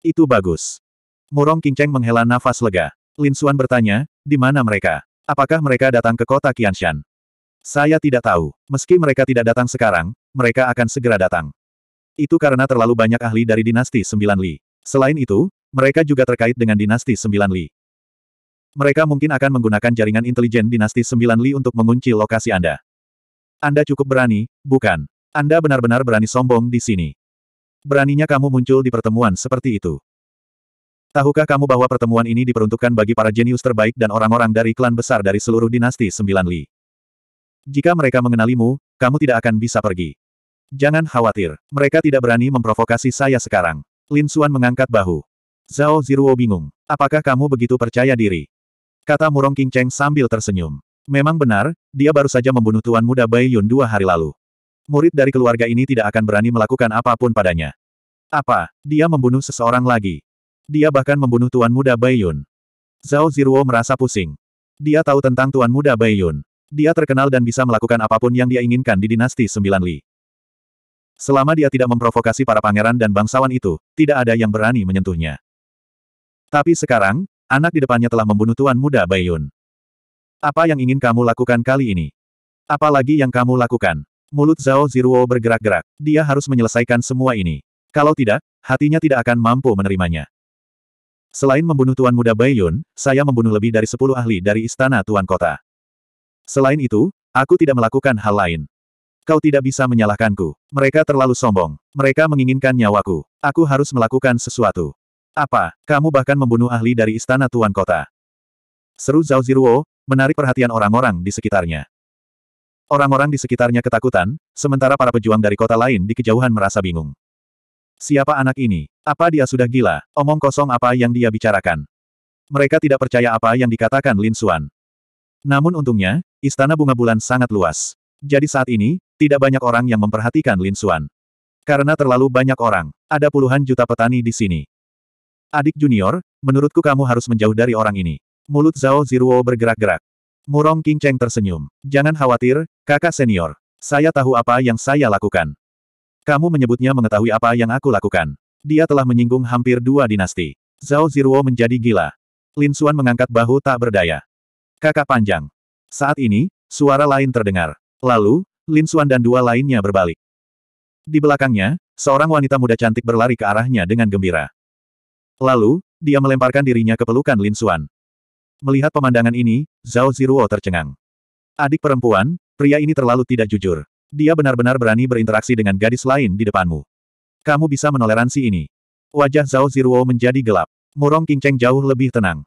Itu bagus. Murong Kingcheng menghela nafas lega. Lin Xuan bertanya, di mana mereka? Apakah mereka datang ke kota Qianshan? Saya tidak tahu. Meski mereka tidak datang sekarang, mereka akan segera datang. Itu karena terlalu banyak ahli dari dinasti Sembilan Li. Selain itu, mereka juga terkait dengan dinasti Sembilan Li. Mereka mungkin akan menggunakan jaringan intelijen dinasti Sembilan Li untuk mengunci lokasi Anda. Anda cukup berani, bukan? Anda benar-benar berani sombong di sini. Beraninya kamu muncul di pertemuan seperti itu. Tahukah kamu bahwa pertemuan ini diperuntukkan bagi para jenius terbaik dan orang-orang dari klan besar dari seluruh dinasti Sembilan Li? Jika mereka mengenalimu, kamu tidak akan bisa pergi. Jangan khawatir, mereka tidak berani memprovokasi saya sekarang. Lin Xuan mengangkat bahu. Zhao Ziruo bingung. Apakah kamu begitu percaya diri? Kata Murong King Cheng sambil tersenyum. Memang benar, dia baru saja membunuh tuan muda Bai Yun dua hari lalu. Murid dari keluarga ini tidak akan berani melakukan apapun padanya. Apa, dia membunuh seseorang lagi? Dia bahkan membunuh tuan muda Bai Yun. Zhao Ziruo merasa pusing. Dia tahu tentang tuan muda Bai Yun. Dia terkenal dan bisa melakukan apapun yang dia inginkan di dinasti Sembilan Li. Selama dia tidak memprovokasi para pangeran dan bangsawan itu, tidak ada yang berani menyentuhnya. Tapi sekarang, anak di depannya telah membunuh tuan muda Bayun. Apa yang ingin kamu lakukan kali ini? Apalagi yang kamu lakukan? Mulut Zhao Ziruo bergerak-gerak. Dia harus menyelesaikan semua ini. Kalau tidak, hatinya tidak akan mampu menerimanya. Selain membunuh Tuan Muda Bayun, saya membunuh lebih dari sepuluh ahli dari Istana Tuan Kota. Selain itu, aku tidak melakukan hal lain. Kau tidak bisa menyalahkanku. Mereka terlalu sombong. Mereka menginginkan nyawaku. Aku harus melakukan sesuatu. Apa? Kamu bahkan membunuh ahli dari istana tuan kota. Seru Zhao Ziruo, menarik perhatian orang-orang di sekitarnya. Orang-orang di sekitarnya ketakutan, sementara para pejuang dari kota lain di kejauhan merasa bingung. Siapa anak ini? Apa dia sudah gila? Omong kosong apa yang dia bicarakan? Mereka tidak percaya apa yang dikatakan Lin Xuan. Namun untungnya, istana bunga bulan sangat luas. Jadi saat ini, tidak banyak orang yang memperhatikan Lin Xuan. Karena terlalu banyak orang, ada puluhan juta petani di sini. Adik junior, menurutku kamu harus menjauh dari orang ini. Mulut Zhao Ziruo bergerak-gerak. Murong King Cheng tersenyum. Jangan khawatir, kakak senior. Saya tahu apa yang saya lakukan. Kamu menyebutnya mengetahui apa yang aku lakukan. Dia telah menyinggung hampir dua dinasti. Zhao Ziruo menjadi gila. Lin Xuan mengangkat bahu tak berdaya. Kakak panjang. Saat ini, suara lain terdengar. Lalu, Lin Suan dan dua lainnya berbalik. Di belakangnya, seorang wanita muda cantik berlari ke arahnya dengan gembira. Lalu, dia melemparkan dirinya ke pelukan Lin Suan. Melihat pemandangan ini, Zhao Ziruo tercengang. Adik perempuan, pria ini terlalu tidak jujur. Dia benar-benar berani berinteraksi dengan gadis lain di depanmu. Kamu bisa menoleransi ini. Wajah Zhao Ziruo menjadi gelap. Murong Kinceng jauh lebih tenang.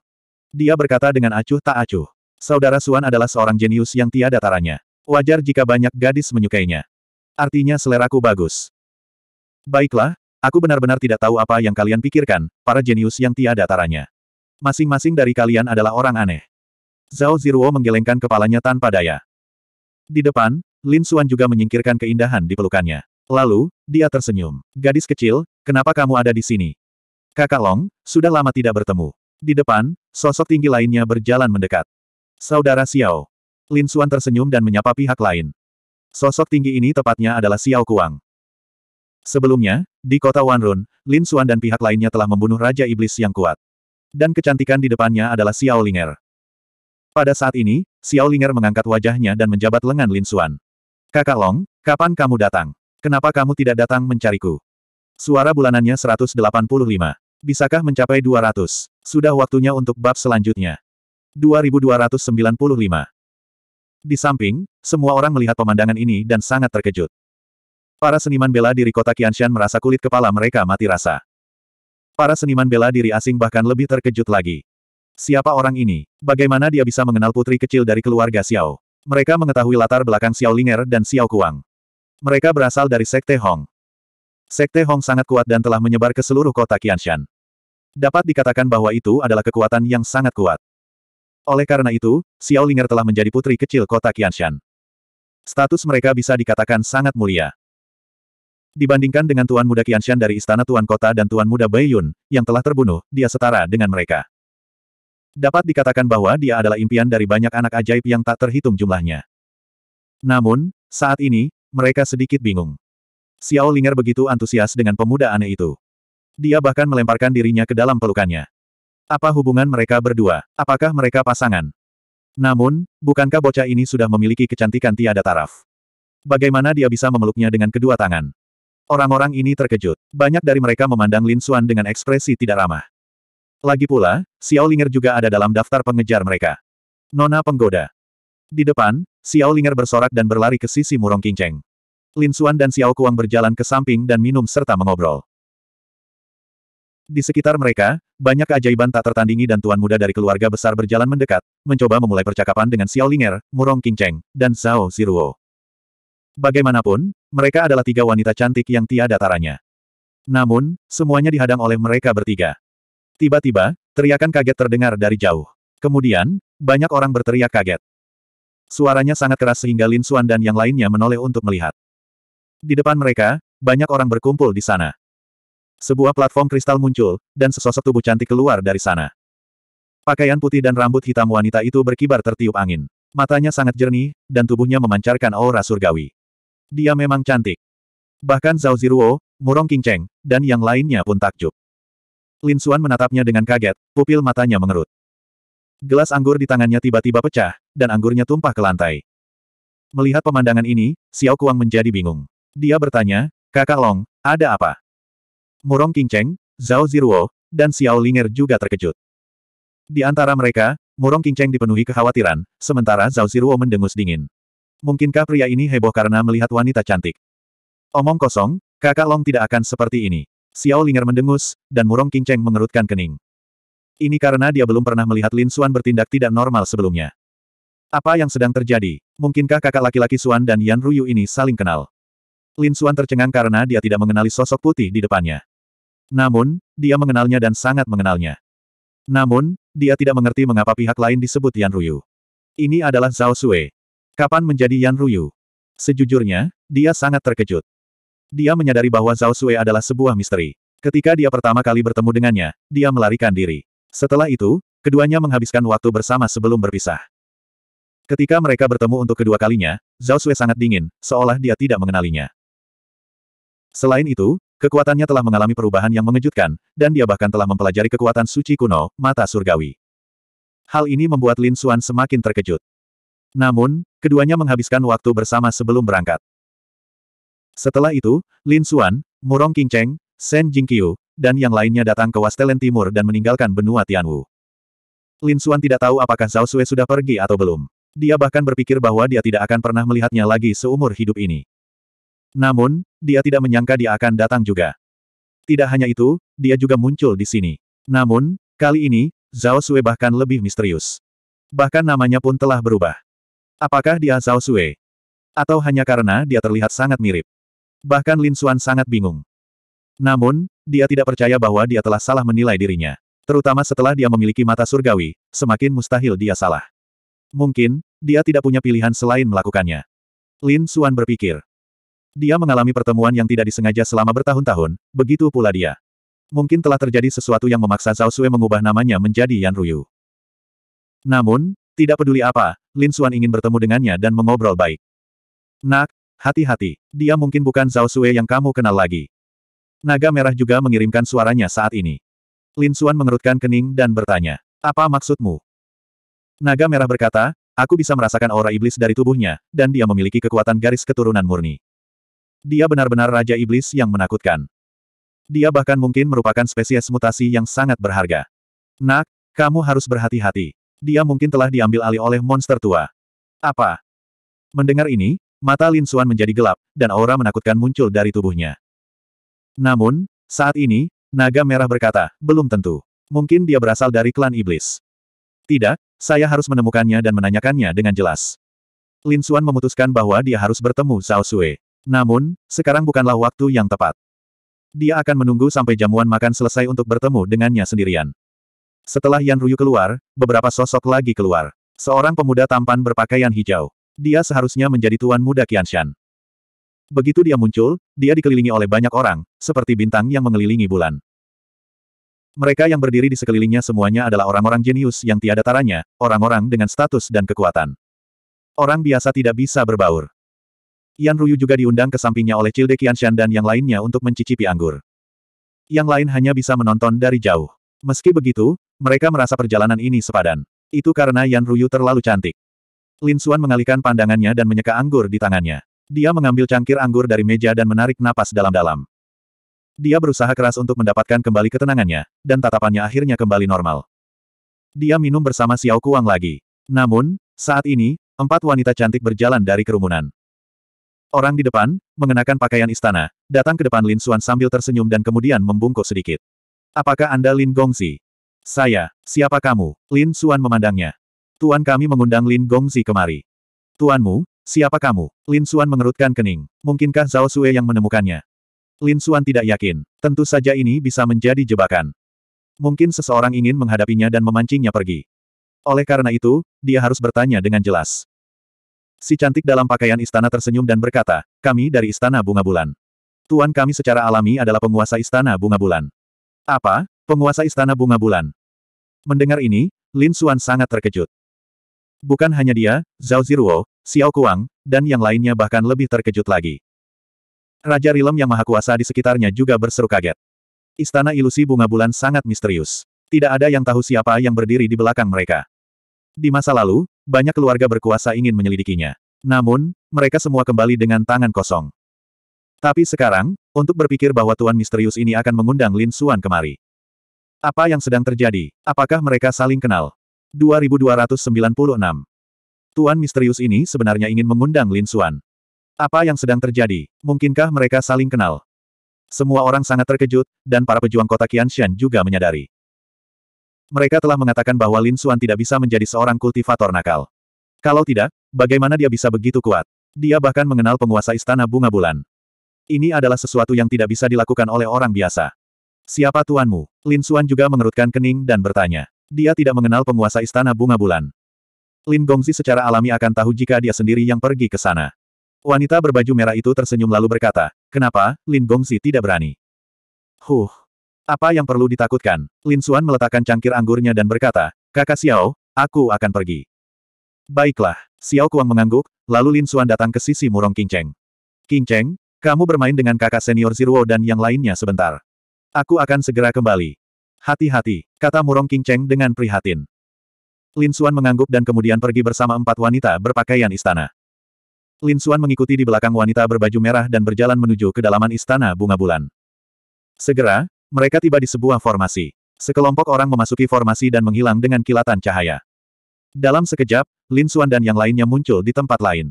Dia berkata dengan acuh tak acuh. Saudara Suan adalah seorang jenius yang tiada taranya. Wajar jika banyak gadis menyukainya. Artinya seleraku bagus. Baiklah, aku benar-benar tidak tahu apa yang kalian pikirkan, para jenius yang tiada taranya. Masing-masing dari kalian adalah orang aneh. Zhao Ziruo menggelengkan kepalanya tanpa daya. Di depan, Lin Xuan juga menyingkirkan keindahan di pelukannya. Lalu, dia tersenyum. Gadis kecil, kenapa kamu ada di sini? Kakak Long, sudah lama tidak bertemu. Di depan, sosok tinggi lainnya berjalan mendekat. Saudara Xiao, Lin Suan tersenyum dan menyapa pihak lain. Sosok tinggi ini tepatnya adalah Xiao Kuang. Sebelumnya, di kota Wanrun, Lin Suan dan pihak lainnya telah membunuh Raja Iblis yang kuat. Dan kecantikan di depannya adalah Xiao Linger. Pada saat ini, Xiao Linger mengangkat wajahnya dan menjabat lengan Lin Suan. Kakak Long, kapan kamu datang? Kenapa kamu tidak datang mencariku? Suara bulanannya 185. Bisakah mencapai 200? Sudah waktunya untuk bab selanjutnya. 2295 di samping, semua orang melihat pemandangan ini dan sangat terkejut. Para seniman bela diri kota Qianshan merasa kulit kepala mereka mati rasa. Para seniman bela diri asing bahkan lebih terkejut lagi. Siapa orang ini? Bagaimana dia bisa mengenal putri kecil dari keluarga Xiao? Mereka mengetahui latar belakang Xiao Linger dan Xiao Kuang. Mereka berasal dari Sekte Hong. Sekte Hong sangat kuat dan telah menyebar ke seluruh kota Qianshan. Dapat dikatakan bahwa itu adalah kekuatan yang sangat kuat. Oleh karena itu, Xiao Linger telah menjadi putri kecil kota Qianshan. Status mereka bisa dikatakan sangat mulia. Dibandingkan dengan Tuan Muda Qianshan dari Istana Tuan Kota dan Tuan Muda Baiyun, yang telah terbunuh, dia setara dengan mereka. Dapat dikatakan bahwa dia adalah impian dari banyak anak ajaib yang tak terhitung jumlahnya. Namun, saat ini, mereka sedikit bingung. Xiao Linger begitu antusias dengan pemuda aneh itu. Dia bahkan melemparkan dirinya ke dalam pelukannya. Apa hubungan mereka berdua? Apakah mereka pasangan? Namun, bukankah bocah ini sudah memiliki kecantikan tiada taraf? Bagaimana dia bisa memeluknya dengan kedua tangan? Orang-orang ini terkejut. Banyak dari mereka memandang Lin Xuan dengan ekspresi tidak ramah. Lagi pula, Xiao Linger juga ada dalam daftar pengejar mereka. Nona penggoda. Di depan, Xiao Linger bersorak dan berlari ke sisi Murong Kinceng. Lin Xuan dan Xiao Kuang berjalan ke samping dan minum serta mengobrol. Di sekitar mereka, banyak keajaiban tak tertandingi dan tuan muda dari keluarga besar berjalan mendekat, mencoba memulai percakapan dengan Xiao Linger, Murong Qingcheng, dan Zhao Ziruo. Bagaimanapun, mereka adalah tiga wanita cantik yang tiada taranya. Namun, semuanya dihadang oleh mereka bertiga. Tiba-tiba, teriakan kaget terdengar dari jauh. Kemudian, banyak orang berteriak kaget. Suaranya sangat keras sehingga Lin Xuan dan yang lainnya menoleh untuk melihat. Di depan mereka, banyak orang berkumpul di sana. Sebuah platform kristal muncul, dan sesosok tubuh cantik keluar dari sana. Pakaian putih dan rambut hitam wanita itu berkibar tertiup angin. Matanya sangat jernih, dan tubuhnya memancarkan aura surgawi. Dia memang cantik. Bahkan Zhao Ziruo, Murong Qingcheng, dan yang lainnya pun takjub. Lin Xuan menatapnya dengan kaget, pupil matanya mengerut. Gelas anggur di tangannya tiba-tiba pecah, dan anggurnya tumpah ke lantai. Melihat pemandangan ini, Xiao Kuang menjadi bingung. Dia bertanya, Kakak Long, ada apa? Murong Qingcheng, Zhao Ziruo, dan Xiao Linger juga terkejut. Di antara mereka, Murong Qingcheng dipenuhi kekhawatiran, sementara Zhao Ziruo mendengus dingin. Mungkinkah pria ini heboh karena melihat wanita cantik? Omong kosong, kakak Long tidak akan seperti ini. Xiao Linger mendengus, dan Murong Qingcheng mengerutkan kening. Ini karena dia belum pernah melihat Lin Xuan bertindak tidak normal sebelumnya. Apa yang sedang terjadi? Mungkinkah kakak laki-laki Xuan dan Yan Ruyu ini saling kenal? Lin Xuan tercengang karena dia tidak mengenali sosok putih di depannya. Namun, dia mengenalnya dan sangat mengenalnya. Namun, dia tidak mengerti mengapa pihak lain disebut Yan Ruyu. Ini adalah Zhao Sui. Kapan menjadi Yan Ruyu? Sejujurnya, dia sangat terkejut. Dia menyadari bahwa Zhao Sui adalah sebuah misteri. Ketika dia pertama kali bertemu dengannya, dia melarikan diri. Setelah itu, keduanya menghabiskan waktu bersama sebelum berpisah. Ketika mereka bertemu untuk kedua kalinya, Zhao Sui sangat dingin, seolah dia tidak mengenalinya. Selain itu, Kekuatannya telah mengalami perubahan yang mengejutkan, dan dia bahkan telah mempelajari kekuatan suci kuno, mata surgawi. Hal ini membuat Lin Xuan semakin terkejut. Namun, keduanya menghabiskan waktu bersama sebelum berangkat. Setelah itu, Lin Xuan, Murong King Cheng, Shen Jingqiu, dan yang lainnya datang ke Wastelen Timur dan meninggalkan benua Tianwu. Lin Xuan tidak tahu apakah Zhao Sui sudah pergi atau belum. Dia bahkan berpikir bahwa dia tidak akan pernah melihatnya lagi seumur hidup ini. Namun, dia tidak menyangka dia akan datang juga. Tidak hanya itu, dia juga muncul di sini. Namun, kali ini, Zhao Sui bahkan lebih misterius. Bahkan namanya pun telah berubah. Apakah dia Zhao Sui? Atau hanya karena dia terlihat sangat mirip? Bahkan Lin Xuan sangat bingung. Namun, dia tidak percaya bahwa dia telah salah menilai dirinya. Terutama setelah dia memiliki mata surgawi, semakin mustahil dia salah. Mungkin, dia tidak punya pilihan selain melakukannya. Lin Xuan berpikir. Dia mengalami pertemuan yang tidak disengaja selama bertahun-tahun, begitu pula dia. Mungkin telah terjadi sesuatu yang memaksa Zhao Sui mengubah namanya menjadi Yan Ruyu. Namun, tidak peduli apa, Lin Xuan ingin bertemu dengannya dan mengobrol baik. Nak, hati-hati, dia mungkin bukan Zhao Sui yang kamu kenal lagi. Naga merah juga mengirimkan suaranya saat ini. Lin Xuan mengerutkan kening dan bertanya, apa maksudmu? Naga merah berkata, aku bisa merasakan aura iblis dari tubuhnya, dan dia memiliki kekuatan garis keturunan murni. Dia benar-benar Raja Iblis yang menakutkan. Dia bahkan mungkin merupakan spesies mutasi yang sangat berharga. Nak, kamu harus berhati-hati. Dia mungkin telah diambil alih oleh monster tua. Apa? Mendengar ini, mata Lin Xuan menjadi gelap, dan aura menakutkan muncul dari tubuhnya. Namun, saat ini, naga merah berkata, belum tentu. Mungkin dia berasal dari klan iblis. Tidak, saya harus menemukannya dan menanyakannya dengan jelas. Lin Xuan memutuskan bahwa dia harus bertemu Zhao Sui. Namun, sekarang bukanlah waktu yang tepat. Dia akan menunggu sampai jamuan makan selesai untuk bertemu dengannya sendirian. Setelah Yan Ruyu keluar, beberapa sosok lagi keluar. Seorang pemuda tampan berpakaian hijau. Dia seharusnya menjadi tuan muda Qianshan. Begitu dia muncul, dia dikelilingi oleh banyak orang, seperti bintang yang mengelilingi bulan. Mereka yang berdiri di sekelilingnya semuanya adalah orang-orang jenius yang tiada taranya, orang-orang dengan status dan kekuatan. Orang biasa tidak bisa berbaur. Yan Ruyu juga diundang ke sampingnya oleh Cilde Qianshan dan yang lainnya untuk mencicipi anggur. Yang lain hanya bisa menonton dari jauh. Meski begitu, mereka merasa perjalanan ini sepadan. Itu karena Yan Ruyu terlalu cantik. Lin Xuan mengalihkan pandangannya dan menyeka anggur di tangannya. Dia mengambil cangkir anggur dari meja dan menarik napas dalam-dalam. Dia berusaha keras untuk mendapatkan kembali ketenangannya, dan tatapannya akhirnya kembali normal. Dia minum bersama Xiao Kuang lagi. Namun, saat ini, empat wanita cantik berjalan dari kerumunan. Orang di depan, mengenakan pakaian istana, datang ke depan Lin Xuan sambil tersenyum dan kemudian membungkuk sedikit. Apakah Anda Lin Gongzi? Saya, siapa kamu? Lin Xuan memandangnya. Tuan kami mengundang Lin Gongzi kemari. Tuanmu, siapa kamu? Lin Xuan mengerutkan kening. Mungkinkah Zhao Sue yang menemukannya? Lin Xuan tidak yakin. Tentu saja ini bisa menjadi jebakan. Mungkin seseorang ingin menghadapinya dan memancingnya pergi. Oleh karena itu, dia harus bertanya dengan jelas. Si cantik dalam pakaian istana tersenyum dan berkata, kami dari Istana Bunga Bulan. Tuan kami secara alami adalah penguasa Istana Bunga Bulan. Apa? Penguasa Istana Bunga Bulan? Mendengar ini, Lin Xuan sangat terkejut. Bukan hanya dia, Zhao Ziruo, Xiao Kuang, dan yang lainnya bahkan lebih terkejut lagi. Raja Rilem yang maha kuasa di sekitarnya juga berseru kaget. Istana ilusi bunga bulan sangat misterius. Tidak ada yang tahu siapa yang berdiri di belakang mereka. Di masa lalu, banyak keluarga berkuasa ingin menyelidikinya. Namun, mereka semua kembali dengan tangan kosong. Tapi sekarang, untuk berpikir bahwa Tuan Misterius ini akan mengundang Lin Xuan kemari. Apa yang sedang terjadi? Apakah mereka saling kenal? 2296 Tuan Misterius ini sebenarnya ingin mengundang Lin Xuan. Apa yang sedang terjadi? Mungkinkah mereka saling kenal? Semua orang sangat terkejut, dan para pejuang kota Qianshan juga menyadari. Mereka telah mengatakan bahwa Lin Suan tidak bisa menjadi seorang kultivator nakal. Kalau tidak, bagaimana dia bisa begitu kuat? Dia bahkan mengenal penguasa istana bunga bulan. Ini adalah sesuatu yang tidak bisa dilakukan oleh orang biasa. Siapa tuanmu? Lin Suan juga mengerutkan kening dan bertanya. Dia tidak mengenal penguasa istana bunga bulan. Lin Gongzi secara alami akan tahu jika dia sendiri yang pergi ke sana. Wanita berbaju merah itu tersenyum lalu berkata, Kenapa, Lin Gongzi tidak berani? Huh, apa yang perlu ditakutkan? Lin Xuan meletakkan cangkir anggurnya dan berkata, Kakak Xiao, aku akan pergi. Baiklah, Xiao Kuang mengangguk, lalu Lin Xuan datang ke sisi Murong Kinceng. Cheng, kamu bermain dengan kakak senior Zirwo dan yang lainnya sebentar. Aku akan segera kembali. Hati-hati, kata Murong Kinceng dengan prihatin. Lin Xuan mengangguk dan kemudian pergi bersama empat wanita berpakaian istana. Lin Xuan mengikuti di belakang wanita berbaju merah dan berjalan menuju kedalaman istana bunga bulan. Segera, mereka tiba di sebuah formasi. Sekelompok orang memasuki formasi dan menghilang dengan kilatan cahaya. Dalam sekejap, Lin Xuan dan yang lainnya muncul di tempat lain.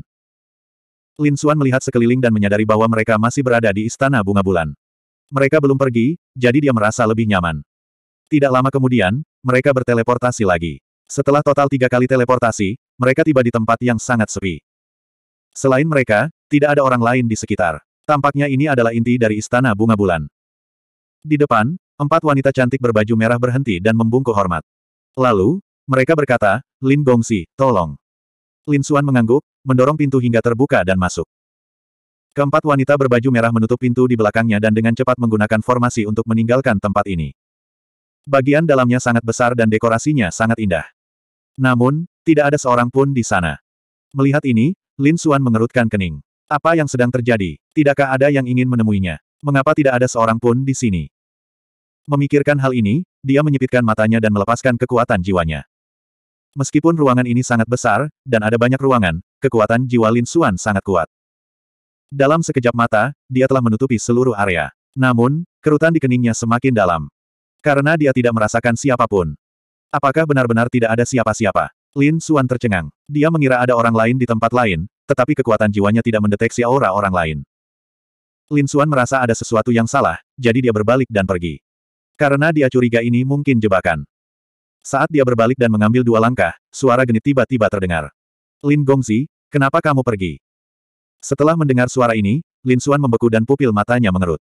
Lin Xuan melihat sekeliling dan menyadari bahwa mereka masih berada di Istana Bunga Bulan. Mereka belum pergi, jadi dia merasa lebih nyaman. Tidak lama kemudian, mereka berteleportasi lagi. Setelah total tiga kali teleportasi, mereka tiba di tempat yang sangat sepi. Selain mereka, tidak ada orang lain di sekitar. Tampaknya ini adalah inti dari Istana Bunga Bulan. Di depan, empat wanita cantik berbaju merah berhenti dan membungkuk hormat. Lalu, mereka berkata, Lin Gongsi, tolong. Lin Xuan mengangguk, mendorong pintu hingga terbuka dan masuk. Keempat wanita berbaju merah menutup pintu di belakangnya dan dengan cepat menggunakan formasi untuk meninggalkan tempat ini. Bagian dalamnya sangat besar dan dekorasinya sangat indah. Namun, tidak ada seorang pun di sana. Melihat ini, Lin Xuan mengerutkan kening. Apa yang sedang terjadi? Tidakkah ada yang ingin menemuinya? Mengapa tidak ada seorang pun di sini? Memikirkan hal ini, dia menyipitkan matanya dan melepaskan kekuatan jiwanya. Meskipun ruangan ini sangat besar, dan ada banyak ruangan, kekuatan jiwa Lin Suan sangat kuat. Dalam sekejap mata, dia telah menutupi seluruh area. Namun, kerutan di keningnya semakin dalam. Karena dia tidak merasakan siapapun. Apakah benar-benar tidak ada siapa-siapa? Lin Suan tercengang. Dia mengira ada orang lain di tempat lain, tetapi kekuatan jiwanya tidak mendeteksi aura orang lain. Lin Suan merasa ada sesuatu yang salah, jadi dia berbalik dan pergi. Karena dia curiga ini mungkin jebakan. Saat dia berbalik dan mengambil dua langkah, suara genit tiba-tiba terdengar. Lin Gongzi, kenapa kamu pergi? Setelah mendengar suara ini, Lin Suan membeku dan pupil matanya mengerut.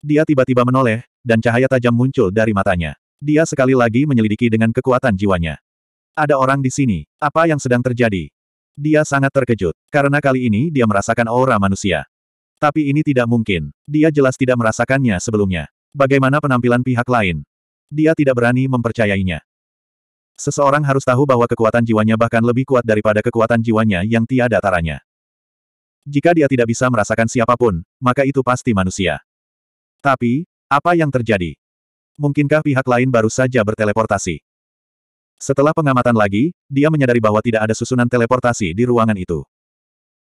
Dia tiba-tiba menoleh, dan cahaya tajam muncul dari matanya. Dia sekali lagi menyelidiki dengan kekuatan jiwanya. Ada orang di sini. Apa yang sedang terjadi? Dia sangat terkejut, karena kali ini dia merasakan aura manusia. Tapi ini tidak mungkin. Dia jelas tidak merasakannya sebelumnya. Bagaimana penampilan pihak lain? Dia tidak berani mempercayainya. Seseorang harus tahu bahwa kekuatan jiwanya bahkan lebih kuat daripada kekuatan jiwanya yang tiada taranya. Jika dia tidak bisa merasakan siapapun, maka itu pasti manusia. Tapi, apa yang terjadi? Mungkinkah pihak lain baru saja berteleportasi? Setelah pengamatan lagi, dia menyadari bahwa tidak ada susunan teleportasi di ruangan itu.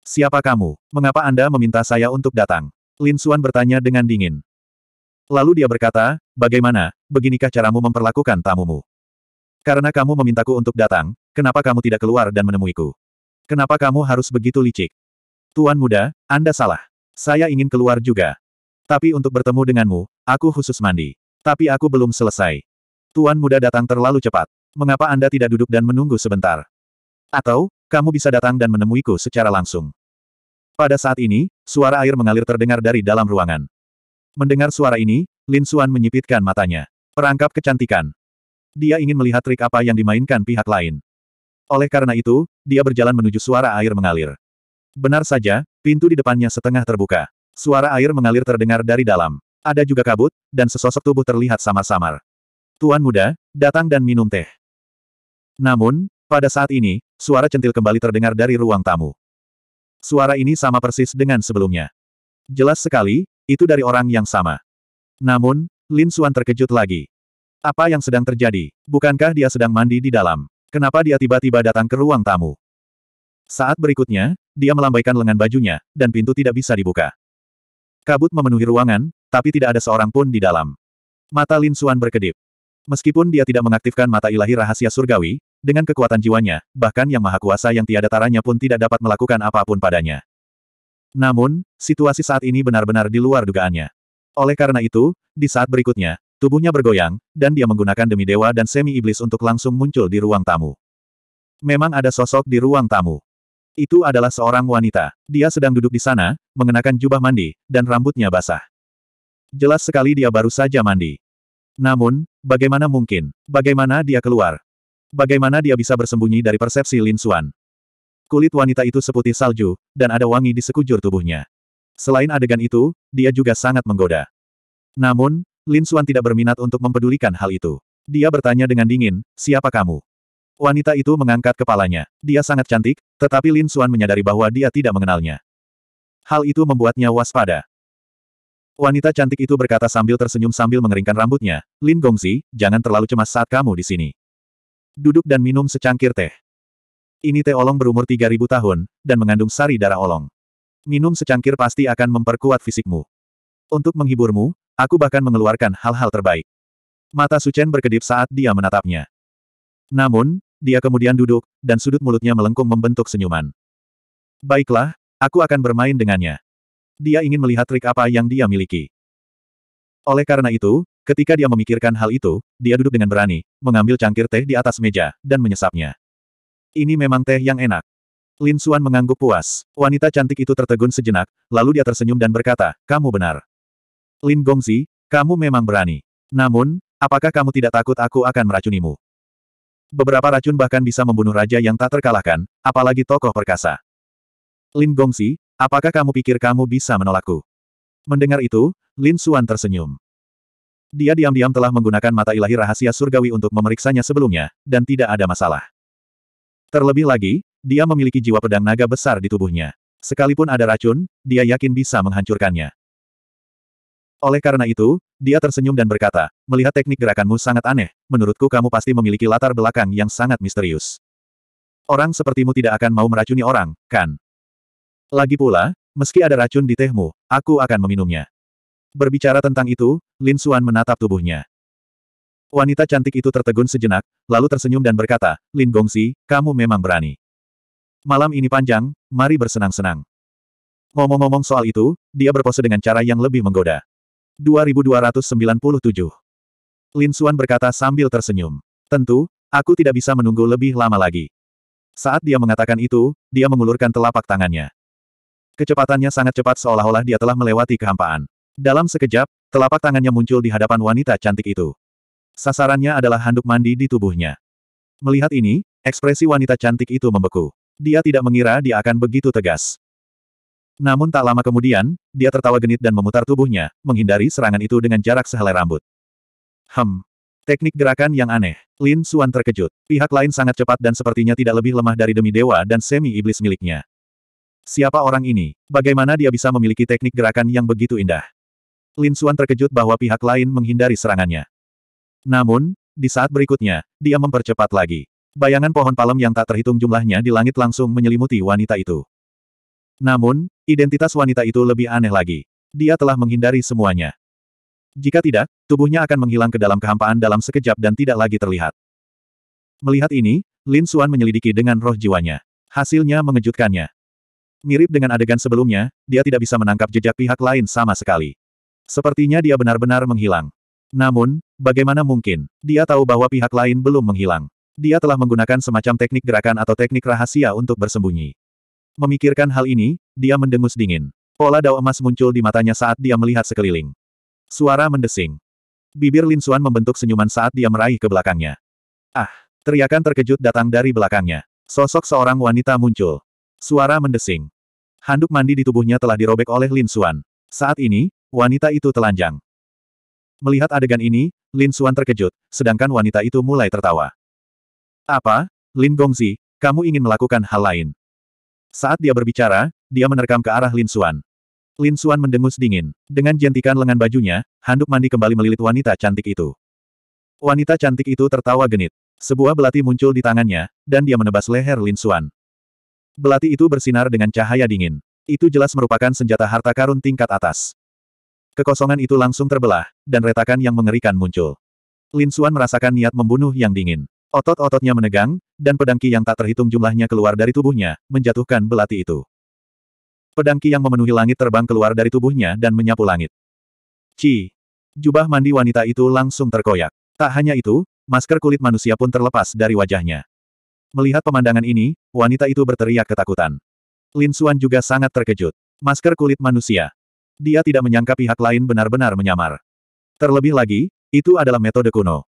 Siapa kamu? Mengapa Anda meminta saya untuk datang? Lin Xuan bertanya dengan dingin. Lalu dia berkata, bagaimana, beginikah caramu memperlakukan tamumu? Karena kamu memintaku untuk datang, kenapa kamu tidak keluar dan menemuiku? Kenapa kamu harus begitu licik? Tuan muda, Anda salah. Saya ingin keluar juga. Tapi untuk bertemu denganmu, aku khusus mandi. Tapi aku belum selesai. Tuan muda datang terlalu cepat. Mengapa Anda tidak duduk dan menunggu sebentar? Atau, kamu bisa datang dan menemuiku secara langsung. Pada saat ini, suara air mengalir terdengar dari dalam ruangan. Mendengar suara ini, Lin Xuan menyipitkan matanya. Perangkap kecantikan. Dia ingin melihat trik apa yang dimainkan pihak lain. Oleh karena itu, dia berjalan menuju suara air mengalir. Benar saja, pintu di depannya setengah terbuka. Suara air mengalir terdengar dari dalam. Ada juga kabut, dan sesosok tubuh terlihat samar-samar. Tuan muda, datang dan minum teh. Namun, pada saat ini, suara centil kembali terdengar dari ruang tamu. Suara ini sama persis dengan sebelumnya. Jelas sekali, itu dari orang yang sama. Namun, Lin Xuan terkejut lagi. Apa yang sedang terjadi? Bukankah dia sedang mandi di dalam? Kenapa dia tiba-tiba datang ke ruang tamu? Saat berikutnya, dia melambaikan lengan bajunya, dan pintu tidak bisa dibuka. Kabut memenuhi ruangan, tapi tidak ada seorang pun di dalam. Mata Lin Xuan berkedip. Meskipun dia tidak mengaktifkan mata ilahi rahasia surgawi, dengan kekuatan jiwanya, bahkan yang maha kuasa yang tiada taranya pun tidak dapat melakukan apapun padanya. Namun, situasi saat ini benar-benar di luar dugaannya. Oleh karena itu, di saat berikutnya, tubuhnya bergoyang, dan dia menggunakan demi dewa dan semi iblis untuk langsung muncul di ruang tamu. Memang ada sosok di ruang tamu. Itu adalah seorang wanita. Dia sedang duduk di sana, mengenakan jubah mandi, dan rambutnya basah. Jelas sekali dia baru saja mandi. Namun, bagaimana mungkin? Bagaimana dia keluar? Bagaimana dia bisa bersembunyi dari persepsi Lin Xuan? Kulit wanita itu seputih salju, dan ada wangi di sekujur tubuhnya. Selain adegan itu, dia juga sangat menggoda. Namun, Lin Xuan tidak berminat untuk mempedulikan hal itu. Dia bertanya dengan dingin, siapa kamu? Wanita itu mengangkat kepalanya. Dia sangat cantik, tetapi Lin Xuan menyadari bahwa dia tidak mengenalnya. Hal itu membuatnya waspada. Wanita cantik itu berkata sambil tersenyum sambil mengeringkan rambutnya, Lin Gongzi, jangan terlalu cemas saat kamu di sini duduk dan minum secangkir teh. Ini teh olong berumur 3000 tahun, dan mengandung sari darah olong. Minum secangkir pasti akan memperkuat fisikmu. Untuk menghiburmu, aku bahkan mengeluarkan hal-hal terbaik. Mata Suchen berkedip saat dia menatapnya. Namun, dia kemudian duduk, dan sudut mulutnya melengkung membentuk senyuman. Baiklah, aku akan bermain dengannya. Dia ingin melihat trik apa yang dia miliki. Oleh karena itu, Ketika dia memikirkan hal itu, dia duduk dengan berani, mengambil cangkir teh di atas meja, dan menyesapnya. Ini memang teh yang enak. Lin Xuan mengangguk puas. Wanita cantik itu tertegun sejenak, lalu dia tersenyum dan berkata, kamu benar. Lin Gongzi, kamu memang berani. Namun, apakah kamu tidak takut aku akan meracunimu? Beberapa racun bahkan bisa membunuh raja yang tak terkalahkan, apalagi tokoh perkasa. Lin Gongzi, apakah kamu pikir kamu bisa menolakku? Mendengar itu, Lin Xuan tersenyum. Dia diam-diam telah menggunakan mata ilahi rahasia surgawi untuk memeriksanya sebelumnya, dan tidak ada masalah. Terlebih lagi, dia memiliki jiwa pedang naga besar di tubuhnya. Sekalipun ada racun, dia yakin bisa menghancurkannya. Oleh karena itu, dia tersenyum dan berkata, melihat teknik gerakanmu sangat aneh, menurutku kamu pasti memiliki latar belakang yang sangat misterius. Orang sepertimu tidak akan mau meracuni orang, kan? Lagi pula, meski ada racun di tehmu, aku akan meminumnya. Berbicara tentang itu, Lin Xuan menatap tubuhnya. Wanita cantik itu tertegun sejenak, lalu tersenyum dan berkata, Lin Gongsi, kamu memang berani. Malam ini panjang, mari bersenang-senang. Ngomong-ngomong soal itu, dia berpose dengan cara yang lebih menggoda. 2297 Lin Xuan berkata sambil tersenyum. Tentu, aku tidak bisa menunggu lebih lama lagi. Saat dia mengatakan itu, dia mengulurkan telapak tangannya. Kecepatannya sangat cepat seolah-olah dia telah melewati kehampaan. Dalam sekejap, telapak tangannya muncul di hadapan wanita cantik itu. Sasarannya adalah handuk mandi di tubuhnya. Melihat ini, ekspresi wanita cantik itu membeku. Dia tidak mengira dia akan begitu tegas. Namun tak lama kemudian, dia tertawa genit dan memutar tubuhnya, menghindari serangan itu dengan jarak sehelai rambut. Hem. Teknik gerakan yang aneh. Lin Suan terkejut. Pihak lain sangat cepat dan sepertinya tidak lebih lemah dari demi dewa dan semi iblis miliknya. Siapa orang ini? Bagaimana dia bisa memiliki teknik gerakan yang begitu indah? Lin Xuan terkejut bahwa pihak lain menghindari serangannya. Namun, di saat berikutnya, dia mempercepat lagi. Bayangan pohon palem yang tak terhitung jumlahnya di langit langsung menyelimuti wanita itu. Namun, identitas wanita itu lebih aneh lagi. Dia telah menghindari semuanya. Jika tidak, tubuhnya akan menghilang ke dalam kehampaan dalam sekejap dan tidak lagi terlihat. Melihat ini, Lin Xuan menyelidiki dengan roh jiwanya. Hasilnya mengejutkannya. Mirip dengan adegan sebelumnya, dia tidak bisa menangkap jejak pihak lain sama sekali. Sepertinya dia benar-benar menghilang. Namun, bagaimana mungkin? Dia tahu bahwa pihak lain belum menghilang. Dia telah menggunakan semacam teknik gerakan atau teknik rahasia untuk bersembunyi. Memikirkan hal ini, dia mendengus dingin. Pola dao emas muncul di matanya saat dia melihat sekeliling. Suara mendesing. Bibir Lin Xuan membentuk senyuman saat dia meraih ke belakangnya. Ah! Teriakan terkejut datang dari belakangnya. Sosok seorang wanita muncul. Suara mendesing. Handuk mandi di tubuhnya telah dirobek oleh Lin Xuan. Saat ini, Wanita itu telanjang. Melihat adegan ini, Lin Xuan terkejut, sedangkan wanita itu mulai tertawa. Apa? Lin Gongzi, kamu ingin melakukan hal lain. Saat dia berbicara, dia menerkam ke arah Lin Xuan. Lin Xuan mendengus dingin. Dengan jentikan lengan bajunya, handuk mandi kembali melilit wanita cantik itu. Wanita cantik itu tertawa genit. Sebuah belati muncul di tangannya, dan dia menebas leher Lin Xuan. Belati itu bersinar dengan cahaya dingin. Itu jelas merupakan senjata harta karun tingkat atas. Kekosongan itu langsung terbelah, dan retakan yang mengerikan muncul. Lin Suan merasakan niat membunuh yang dingin. Otot-ototnya menegang, dan pedangki yang tak terhitung jumlahnya keluar dari tubuhnya, menjatuhkan belati itu. Pedangki yang memenuhi langit terbang keluar dari tubuhnya dan menyapu langit. Ci! Jubah mandi wanita itu langsung terkoyak. Tak hanya itu, masker kulit manusia pun terlepas dari wajahnya. Melihat pemandangan ini, wanita itu berteriak ketakutan. Lin Suan juga sangat terkejut. Masker kulit manusia, dia tidak menyangka pihak lain benar-benar menyamar. Terlebih lagi, itu adalah metode kuno.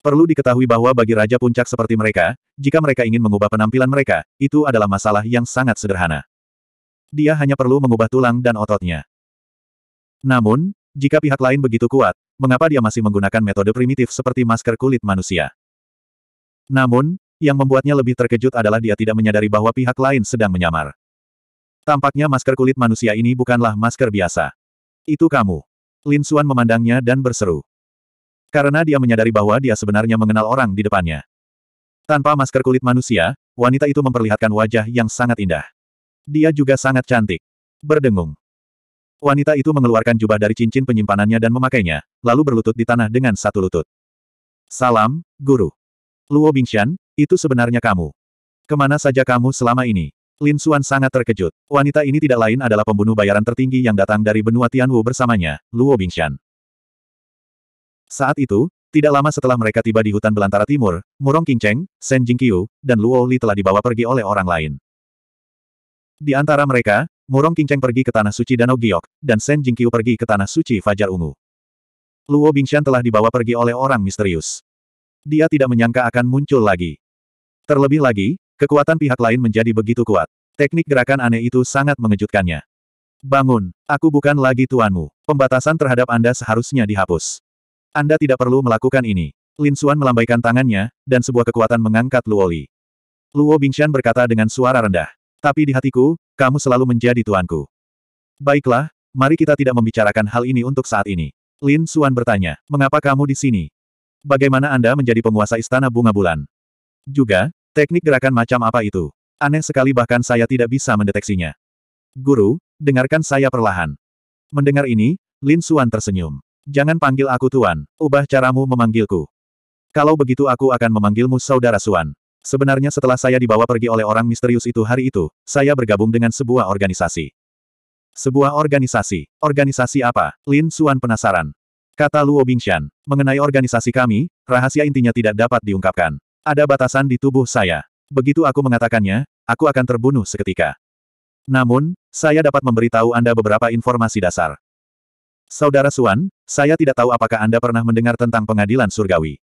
Perlu diketahui bahwa bagi Raja Puncak seperti mereka, jika mereka ingin mengubah penampilan mereka, itu adalah masalah yang sangat sederhana. Dia hanya perlu mengubah tulang dan ototnya. Namun, jika pihak lain begitu kuat, mengapa dia masih menggunakan metode primitif seperti masker kulit manusia? Namun, yang membuatnya lebih terkejut adalah dia tidak menyadari bahwa pihak lain sedang menyamar. Tampaknya masker kulit manusia ini bukanlah masker biasa. Itu kamu. Lin Suan memandangnya dan berseru. Karena dia menyadari bahwa dia sebenarnya mengenal orang di depannya. Tanpa masker kulit manusia, wanita itu memperlihatkan wajah yang sangat indah. Dia juga sangat cantik. Berdengung. Wanita itu mengeluarkan jubah dari cincin penyimpanannya dan memakainya, lalu berlutut di tanah dengan satu lutut. Salam, Guru. Luo Bingshan, itu sebenarnya kamu. Kemana saja kamu selama ini? Lin Xuan sangat terkejut. Wanita ini tidak lain adalah pembunuh bayaran tertinggi yang datang dari benua Tianwu bersamanya, Luo Bingshan. Saat itu, tidak lama setelah mereka tiba di hutan belantara timur, Murong Qingcheng, Shen Jingqiu, dan Luo Li telah dibawa pergi oleh orang lain. Di antara mereka, Murong Qingcheng pergi ke Tanah Suci Danau Giok, dan Shen Jingqiu pergi ke Tanah Suci Fajar Ungu. Luo Bingshan telah dibawa pergi oleh orang misterius. Dia tidak menyangka akan muncul lagi. Terlebih lagi, Kekuatan pihak lain menjadi begitu kuat. Teknik gerakan aneh itu sangat mengejutkannya. Bangun, aku bukan lagi tuanmu. Pembatasan terhadap Anda seharusnya dihapus. Anda tidak perlu melakukan ini. Lin Xuan melambaikan tangannya, dan sebuah kekuatan mengangkat Luo Li. Luo Bingshan berkata dengan suara rendah. Tapi di hatiku, kamu selalu menjadi tuanku. Baiklah, mari kita tidak membicarakan hal ini untuk saat ini. Lin Xuan bertanya, mengapa kamu di sini? Bagaimana Anda menjadi penguasa Istana Bunga Bulan? Juga, Teknik gerakan macam apa itu? Aneh sekali bahkan saya tidak bisa mendeteksinya. Guru, dengarkan saya perlahan. Mendengar ini, Lin Suan tersenyum. Jangan panggil aku Tuan, ubah caramu memanggilku. Kalau begitu aku akan memanggilmu Saudara Suan. Sebenarnya setelah saya dibawa pergi oleh orang misterius itu hari itu, saya bergabung dengan sebuah organisasi. Sebuah organisasi? Organisasi apa? Lin Suan penasaran. Kata Luo Bingshan. Mengenai organisasi kami, rahasia intinya tidak dapat diungkapkan. Ada batasan di tubuh saya. Begitu aku mengatakannya, aku akan terbunuh seketika. Namun, saya dapat memberitahu Anda beberapa informasi dasar. Saudara Suan, saya tidak tahu apakah Anda pernah mendengar tentang pengadilan surgawi.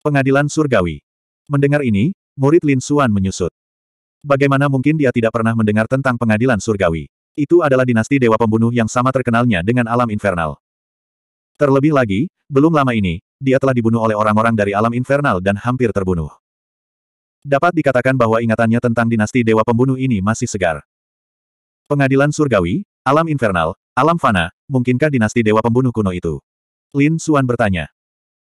Pengadilan surgawi. Mendengar ini, murid Lin Suan menyusut. Bagaimana mungkin dia tidak pernah mendengar tentang pengadilan surgawi? Itu adalah dinasti dewa pembunuh yang sama terkenalnya dengan alam infernal. Terlebih lagi, belum lama ini, dia telah dibunuh oleh orang-orang dari alam infernal dan hampir terbunuh. Dapat dikatakan bahwa ingatannya tentang dinasti Dewa Pembunuh ini masih segar. Pengadilan Surgawi, Alam Infernal, Alam Fana, mungkinkah dinasti Dewa Pembunuh kuno itu? Lin Suan bertanya.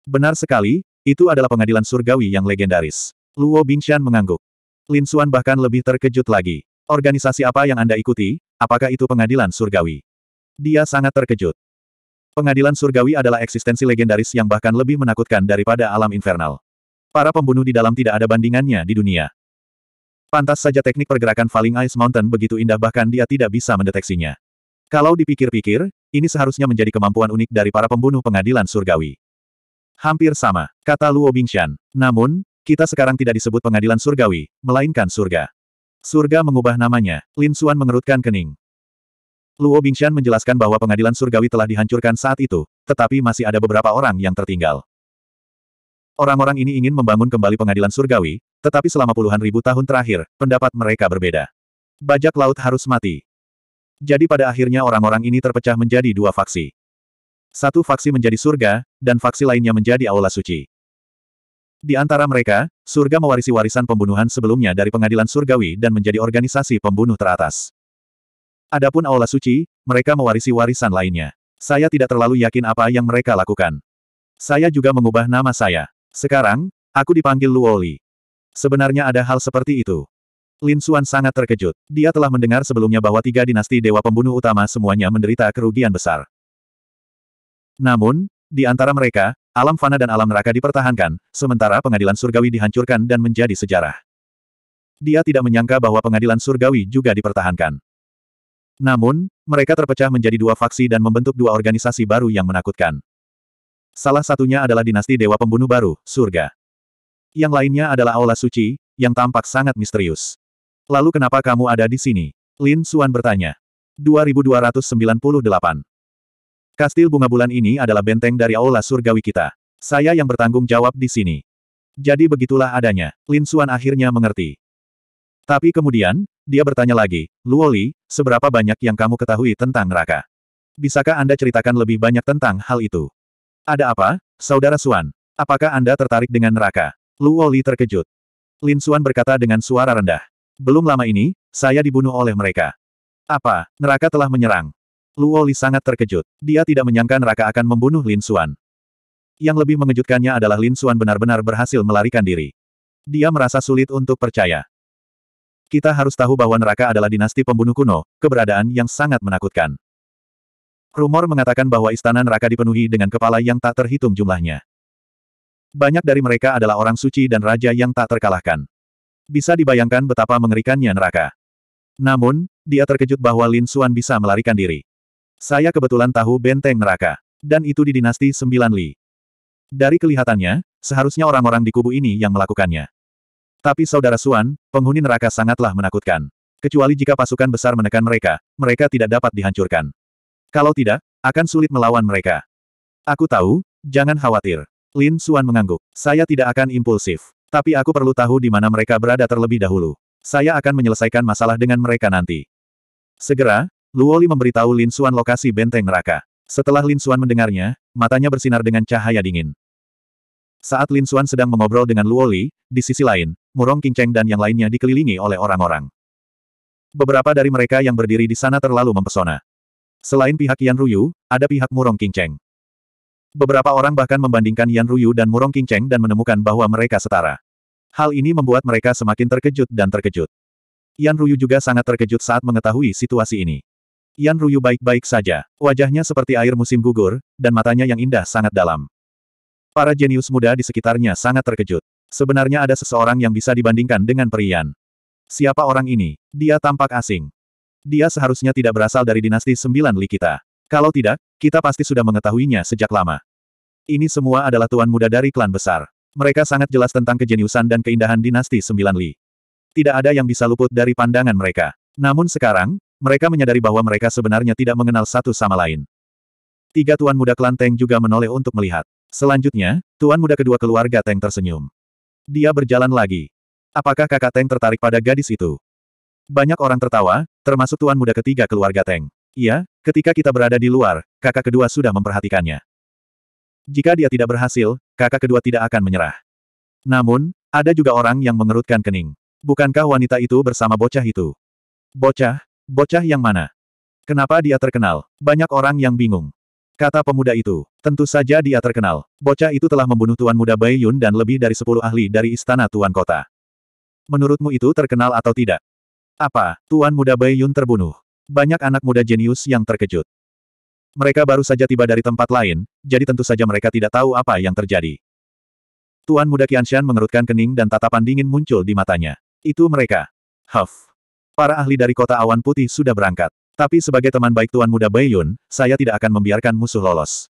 Benar sekali, itu adalah pengadilan surgawi yang legendaris. Luo Bingshan mengangguk. Lin Suan bahkan lebih terkejut lagi. Organisasi apa yang Anda ikuti, apakah itu pengadilan surgawi? Dia sangat terkejut. Pengadilan surgawi adalah eksistensi legendaris yang bahkan lebih menakutkan daripada alam infernal. Para pembunuh di dalam tidak ada bandingannya di dunia. Pantas saja teknik pergerakan Falling Ice Mountain begitu indah bahkan dia tidak bisa mendeteksinya. Kalau dipikir-pikir, ini seharusnya menjadi kemampuan unik dari para pembunuh pengadilan surgawi. Hampir sama, kata Luo Bingshan. Namun, kita sekarang tidak disebut pengadilan surgawi, melainkan surga. Surga mengubah namanya. Lin Suan mengerutkan kening. Luo Bingshan menjelaskan bahwa pengadilan surgawi telah dihancurkan saat itu, tetapi masih ada beberapa orang yang tertinggal. Orang-orang ini ingin membangun kembali pengadilan surgawi, tetapi selama puluhan ribu tahun terakhir, pendapat mereka berbeda. Bajak laut harus mati. Jadi pada akhirnya orang-orang ini terpecah menjadi dua faksi. Satu faksi menjadi surga, dan faksi lainnya menjadi aula suci. Di antara mereka, surga mewarisi warisan pembunuhan sebelumnya dari pengadilan surgawi dan menjadi organisasi pembunuh teratas. Adapun aula suci, mereka mewarisi warisan lainnya. Saya tidak terlalu yakin apa yang mereka lakukan. Saya juga mengubah nama saya. Sekarang, aku dipanggil Luoli. Sebenarnya ada hal seperti itu. Lin Xuan sangat terkejut. Dia telah mendengar sebelumnya bahwa tiga dinasti dewa pembunuh utama semuanya menderita kerugian besar. Namun, di antara mereka, alam fana dan alam neraka dipertahankan, sementara pengadilan surgawi dihancurkan dan menjadi sejarah. Dia tidak menyangka bahwa pengadilan surgawi juga dipertahankan. Namun, mereka terpecah menjadi dua faksi dan membentuk dua organisasi baru yang menakutkan. Salah satunya adalah dinasti Dewa Pembunuh Baru, Surga. Yang lainnya adalah Aula Suci, yang tampak sangat misterius. Lalu kenapa kamu ada di sini? Lin Suan bertanya. 2298. Kastil bunga bulan ini adalah benteng dari Aula Surgawi kita. Saya yang bertanggung jawab di sini. Jadi begitulah adanya. Lin Suan akhirnya mengerti. Tapi kemudian, dia bertanya lagi, Luoli, seberapa banyak yang kamu ketahui tentang neraka? Bisakah Anda ceritakan lebih banyak tentang hal itu? Ada apa, Saudara Suan? Apakah Anda tertarik dengan neraka? Luoli terkejut. Lin Suan berkata dengan suara rendah. Belum lama ini, saya dibunuh oleh mereka. Apa, neraka telah menyerang? Luoli sangat terkejut. Dia tidak menyangka neraka akan membunuh Lin Suan. Yang lebih mengejutkannya adalah Lin Suan benar-benar berhasil melarikan diri. Dia merasa sulit untuk percaya. Kita harus tahu bahwa neraka adalah dinasti pembunuh kuno, keberadaan yang sangat menakutkan. Rumor mengatakan bahwa istana neraka dipenuhi dengan kepala yang tak terhitung jumlahnya. Banyak dari mereka adalah orang suci dan raja yang tak terkalahkan. Bisa dibayangkan betapa mengerikannya neraka. Namun, dia terkejut bahwa Lin Xuan bisa melarikan diri. Saya kebetulan tahu benteng neraka. Dan itu di dinasti Sembilan Li. Dari kelihatannya, seharusnya orang-orang di kubu ini yang melakukannya. Tapi saudara Suan, penghuni neraka sangatlah menakutkan. Kecuali jika pasukan besar menekan mereka, mereka tidak dapat dihancurkan. Kalau tidak, akan sulit melawan mereka. Aku tahu, jangan khawatir. Lin Suan mengangguk. Saya tidak akan impulsif. Tapi aku perlu tahu di mana mereka berada terlebih dahulu. Saya akan menyelesaikan masalah dengan mereka nanti. Segera, Luoli memberitahu Lin Suan lokasi benteng neraka. Setelah Lin Suan mendengarnya, matanya bersinar dengan cahaya dingin. Saat Lin Xuan sedang mengobrol dengan Luo Li, di sisi lain, Murong Qingcheng dan yang lainnya dikelilingi oleh orang-orang. Beberapa dari mereka yang berdiri di sana terlalu mempesona. Selain pihak Yan Ruyu, ada pihak Murong Qingcheng. Beberapa orang bahkan membandingkan Yan Ruyu dan Murong Qingcheng dan menemukan bahwa mereka setara. Hal ini membuat mereka semakin terkejut dan terkejut. Yan Ruyu juga sangat terkejut saat mengetahui situasi ini. Yan Ruyu baik-baik saja, wajahnya seperti air musim gugur, dan matanya yang indah sangat dalam. Para jenius muda di sekitarnya sangat terkejut. Sebenarnya ada seseorang yang bisa dibandingkan dengan Perian. Siapa orang ini? Dia tampak asing. Dia seharusnya tidak berasal dari dinasti sembilan li kita. Kalau tidak, kita pasti sudah mengetahuinya sejak lama. Ini semua adalah tuan muda dari klan besar. Mereka sangat jelas tentang kejeniusan dan keindahan dinasti sembilan li. Tidak ada yang bisa luput dari pandangan mereka. Namun sekarang, mereka menyadari bahwa mereka sebenarnya tidak mengenal satu sama lain. Tiga tuan muda klan Teng juga menoleh untuk melihat. Selanjutnya, tuan muda kedua keluarga Teng tersenyum. Dia berjalan lagi. Apakah kakak Teng tertarik pada gadis itu? Banyak orang tertawa, termasuk tuan muda ketiga keluarga Teng. Iya, ketika kita berada di luar, kakak kedua sudah memperhatikannya. Jika dia tidak berhasil, kakak kedua tidak akan menyerah. Namun, ada juga orang yang mengerutkan kening. Bukankah wanita itu bersama bocah itu? Bocah? Bocah yang mana? Kenapa dia terkenal? Banyak orang yang bingung. Kata pemuda itu. Tentu saja dia terkenal. Bocah itu telah membunuh Tuan Muda Bai Yun dan lebih dari sepuluh ahli dari Istana Tuan Kota. Menurutmu itu terkenal atau tidak? Apa, Tuan Muda Bai Yun terbunuh? Banyak anak muda jenius yang terkejut. Mereka baru saja tiba dari tempat lain, jadi tentu saja mereka tidak tahu apa yang terjadi. Tuan Muda Qianshan mengerutkan kening dan tatapan dingin muncul di matanya. Itu mereka. Huff. Para ahli dari kota awan putih sudah berangkat. Tapi sebagai teman baik Tuan Muda Bai saya tidak akan membiarkan musuh lolos.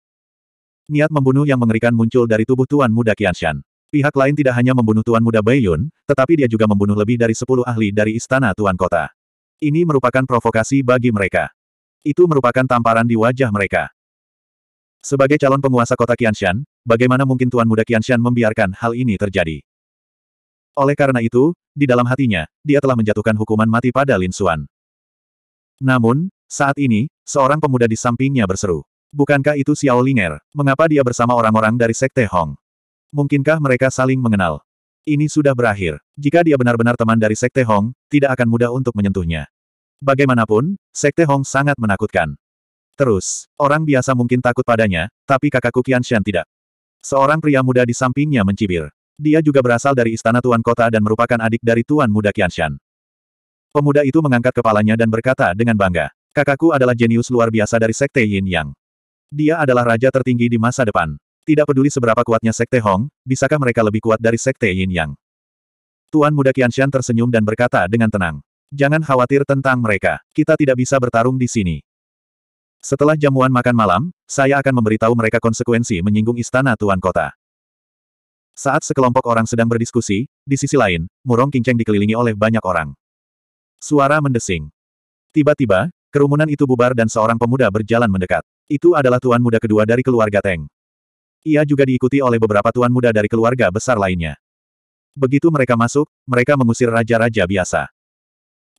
Niat membunuh yang mengerikan muncul dari tubuh Tuan Muda Qianshan. Pihak lain tidak hanya membunuh Tuan Muda Bai tetapi dia juga membunuh lebih dari sepuluh ahli dari Istana Tuan Kota. Ini merupakan provokasi bagi mereka. Itu merupakan tamparan di wajah mereka. Sebagai calon penguasa kota Qianshan, bagaimana mungkin Tuan Muda Qianshan membiarkan hal ini terjadi? Oleh karena itu, di dalam hatinya, dia telah menjatuhkan hukuman mati pada Lin Xuan. Namun, saat ini, seorang pemuda di sampingnya berseru. Bukankah itu Xiao Linger? Mengapa dia bersama orang-orang dari Sekte Hong? Mungkinkah mereka saling mengenal? Ini sudah berakhir. Jika dia benar-benar teman dari Sekte Hong, tidak akan mudah untuk menyentuhnya. Bagaimanapun, Sekte Hong sangat menakutkan. Terus, orang biasa mungkin takut padanya, tapi kakakku Shan tidak. Seorang pria muda di sampingnya mencibir. Dia juga berasal dari istana Tuan Kota dan merupakan adik dari Tuan Muda Shan. Pemuda itu mengangkat kepalanya dan berkata dengan bangga, kakakku adalah jenius luar biasa dari Sekte Yin Yang. Dia adalah raja tertinggi di masa depan. Tidak peduli seberapa kuatnya Sekte Hong, bisakah mereka lebih kuat dari Sekte Yin Yang? Tuan muda Qianshan tersenyum dan berkata dengan tenang. Jangan khawatir tentang mereka, kita tidak bisa bertarung di sini. Setelah jamuan makan malam, saya akan memberitahu mereka konsekuensi menyinggung istana Tuan Kota. Saat sekelompok orang sedang berdiskusi, di sisi lain, Murong Qingcheng dikelilingi oleh banyak orang. Suara mendesing. Tiba-tiba, kerumunan itu bubar dan seorang pemuda berjalan mendekat. Itu adalah tuan muda kedua dari keluarga Teng. Ia juga diikuti oleh beberapa tuan muda dari keluarga besar lainnya. Begitu mereka masuk, mereka mengusir raja-raja biasa.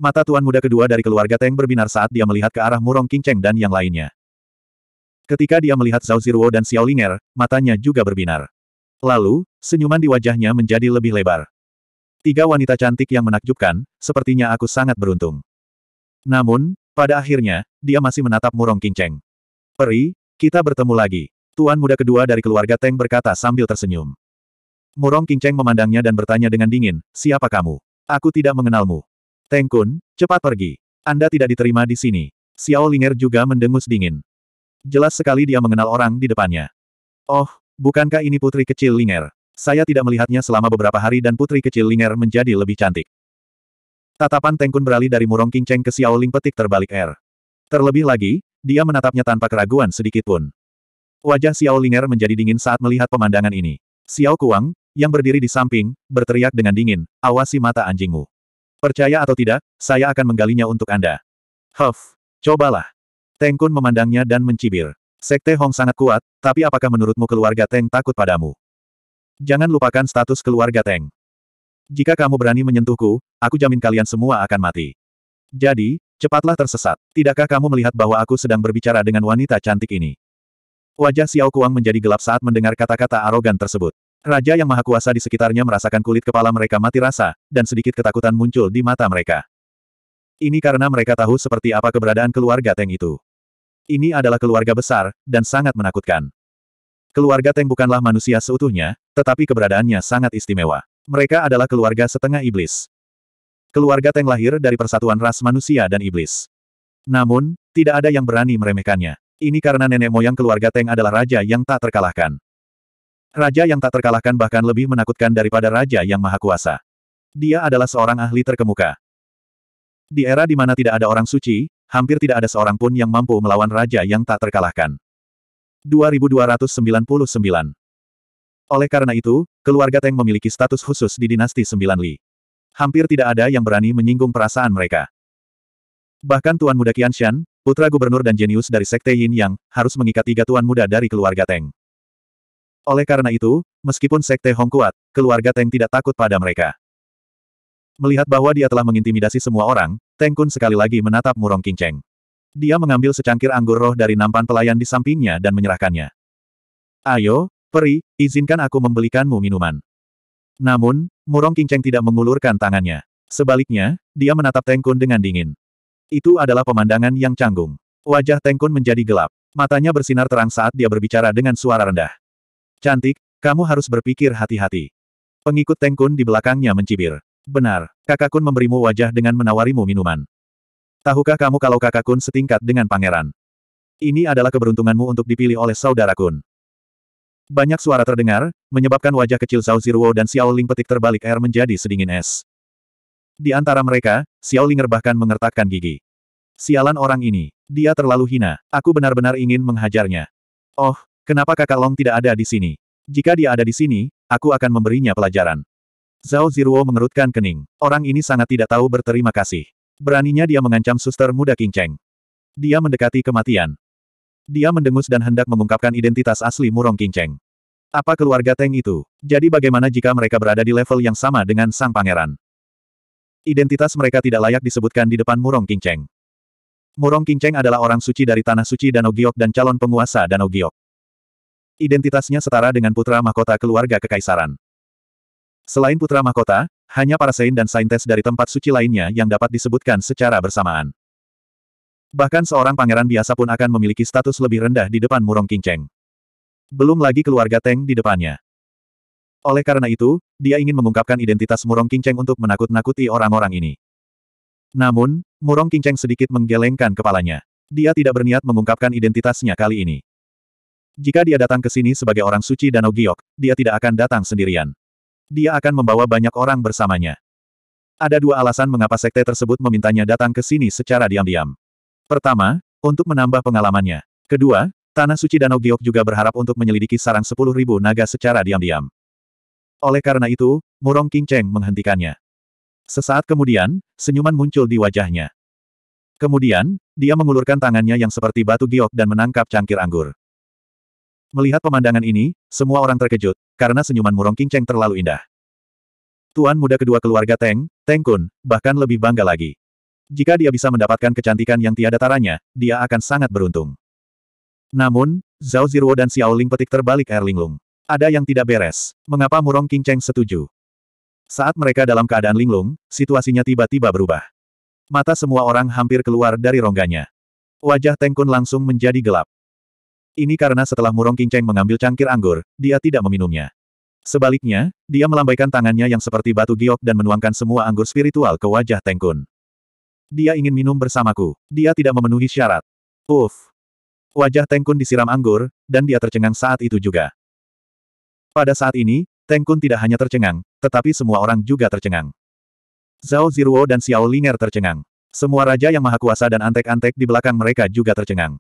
Mata tuan muda kedua dari keluarga Teng berbinar saat dia melihat ke arah Murong Qingcheng dan yang lainnya. Ketika dia melihat Zhao Ziruo dan Xiao Linger, matanya juga berbinar. Lalu, senyuman di wajahnya menjadi lebih lebar. Tiga wanita cantik yang menakjubkan, sepertinya aku sangat beruntung. Namun, pada akhirnya, dia masih menatap Murong Kinceng. Peri, kita bertemu lagi. Tuan muda kedua dari keluarga Teng berkata sambil tersenyum. Murong Kinceng memandangnya dan bertanya dengan dingin, siapa kamu? Aku tidak mengenalmu. Teng Kun, cepat pergi. Anda tidak diterima di sini. Xiao Linger juga mendengus dingin. Jelas sekali dia mengenal orang di depannya. Oh, bukankah ini putri kecil Linger? Saya tidak melihatnya selama beberapa hari dan putri kecil Linger menjadi lebih cantik. Tatapan Tengkun beralih dari Murong Kingcheng ke Xiaoling petik terbalik air. Terlebih lagi, dia menatapnya tanpa keraguan sedikitpun. Wajah Xiao Ling'er menjadi dingin saat melihat pemandangan ini. Xiao Kuang, yang berdiri di samping, berteriak dengan dingin, awasi mata anjingmu. Percaya atau tidak, saya akan menggalinya untuk Anda. Huff, cobalah. Tengkun memandangnya dan mencibir. Sekte Hong sangat kuat, tapi apakah menurutmu keluarga Teng takut padamu? Jangan lupakan status keluarga Teng. Jika kamu berani menyentuhku, aku jamin kalian semua akan mati. Jadi, cepatlah tersesat. Tidakkah kamu melihat bahwa aku sedang berbicara dengan wanita cantik ini? Wajah Xiao Kuang menjadi gelap saat mendengar kata-kata arogan tersebut. Raja yang maha kuasa di sekitarnya merasakan kulit kepala mereka mati rasa, dan sedikit ketakutan muncul di mata mereka. Ini karena mereka tahu seperti apa keberadaan keluarga Teng itu. Ini adalah keluarga besar, dan sangat menakutkan. Keluarga Teng bukanlah manusia seutuhnya, tetapi keberadaannya sangat istimewa. Mereka adalah keluarga setengah iblis. Keluarga Teng lahir dari persatuan ras manusia dan iblis. Namun, tidak ada yang berani meremehkannya. Ini karena nenek moyang keluarga Teng adalah raja yang tak terkalahkan. Raja yang tak terkalahkan bahkan lebih menakutkan daripada raja yang maha kuasa. Dia adalah seorang ahli terkemuka. Di era di mana tidak ada orang suci, hampir tidak ada seorang pun yang mampu melawan raja yang tak terkalahkan. 2299 oleh karena itu, keluarga Teng memiliki status khusus di dinasti Sembilan Li. Hampir tidak ada yang berani menyinggung perasaan mereka. Bahkan Tuan Muda Qianshan, putra gubernur dan jenius dari Sekte Yin Yang, harus mengikat tiga Tuan Muda dari keluarga Teng. Oleh karena itu, meskipun Sekte Hong kuat, keluarga Teng tidak takut pada mereka. Melihat bahwa dia telah mengintimidasi semua orang, Teng Kun sekali lagi menatap Murong Kinceng. Dia mengambil secangkir anggur roh dari nampan pelayan di sampingnya dan menyerahkannya. Ayo, Peri, izinkan aku membelikanmu minuman. Namun, Murong Qingcheng tidak mengulurkan tangannya. Sebaliknya, dia menatap Tengkun dengan dingin. Itu adalah pemandangan yang canggung. Wajah Tengkun menjadi gelap. Matanya bersinar terang saat dia berbicara dengan suara rendah. Cantik, kamu harus berpikir hati-hati. Pengikut Tengkun di belakangnya mencibir. Benar, Kakak Kun memberimu wajah dengan menawarimu minuman. Tahukah kamu kalau Kakak Kun setingkat dengan pangeran? Ini adalah keberuntunganmu untuk dipilih oleh saudara Kun. Banyak suara terdengar, menyebabkan wajah kecil Zhao Ziruo dan Xiao Ling petik terbalik air menjadi sedingin es. Di antara mereka, Xiao Ling bahkan mengertakkan gigi. Sialan orang ini, dia terlalu hina, aku benar-benar ingin menghajarnya. Oh, kenapa kakak Long tidak ada di sini? Jika dia ada di sini, aku akan memberinya pelajaran. Zhao Ziruo mengerutkan kening. Orang ini sangat tidak tahu berterima kasih. Beraninya dia mengancam suster muda King Cheng. Dia mendekati kematian. Dia mendengus dan hendak mengungkapkan identitas asli Murong Kinceng. Apa keluarga Teng itu? Jadi bagaimana jika mereka berada di level yang sama dengan sang pangeran? Identitas mereka tidak layak disebutkan di depan Murong Kinceng. Murong Kinceng adalah orang suci dari Tanah Suci Danau Giok dan calon penguasa Danau Giok. Identitasnya setara dengan putra mahkota keluarga kekaisaran. Selain putra mahkota, hanya para sein dan saintes dari tempat suci lainnya yang dapat disebutkan secara bersamaan. Bahkan seorang pangeran biasa pun akan memiliki status lebih rendah di depan Murong Qingcheng. Belum lagi keluarga Teng di depannya. Oleh karena itu, dia ingin mengungkapkan identitas Murong Qingcheng untuk menakut-nakuti orang-orang ini. Namun, Murong Qingcheng sedikit menggelengkan kepalanya. Dia tidak berniat mengungkapkan identitasnya kali ini. Jika dia datang ke sini sebagai orang suci Danau Giok, dia tidak akan datang sendirian. Dia akan membawa banyak orang bersamanya. Ada dua alasan mengapa sekte tersebut memintanya datang ke sini secara diam-diam. Pertama, untuk menambah pengalamannya. Kedua, Tanah Suci Danau Giok juga berharap untuk menyelidiki sarang sepuluh ribu naga secara diam-diam. Oleh karena itu, Murong King Cheng menghentikannya. Sesaat kemudian, senyuman muncul di wajahnya. Kemudian, dia mengulurkan tangannya yang seperti batu giok dan menangkap cangkir anggur. Melihat pemandangan ini, semua orang terkejut, karena senyuman Murong King Cheng terlalu indah. Tuan muda kedua keluarga Teng, Teng Kun, bahkan lebih bangga lagi. Jika dia bisa mendapatkan kecantikan yang tiada taranya, dia akan sangat beruntung. Namun, Zhao Ziruo dan Xiao Ling petik terbalik Air Linglung. Ada yang tidak beres. Mengapa Murong King Cheng setuju? Saat mereka dalam keadaan linglung, situasinya tiba-tiba berubah. Mata semua orang hampir keluar dari rongganya. Wajah Teng Kun langsung menjadi gelap. Ini karena setelah Murong King Cheng mengambil cangkir anggur, dia tidak meminumnya. Sebaliknya, dia melambaikan tangannya yang seperti batu giok dan menuangkan semua anggur spiritual ke wajah Tengkun. Dia ingin minum bersamaku. Dia tidak memenuhi syarat. Uf. Wajah Tengkun disiram anggur, dan dia tercengang saat itu juga. Pada saat ini, Tengkun tidak hanya tercengang, tetapi semua orang juga tercengang. Zhao Ziruo dan Xiao Linger tercengang. Semua raja yang maha kuasa dan antek-antek di belakang mereka juga tercengang.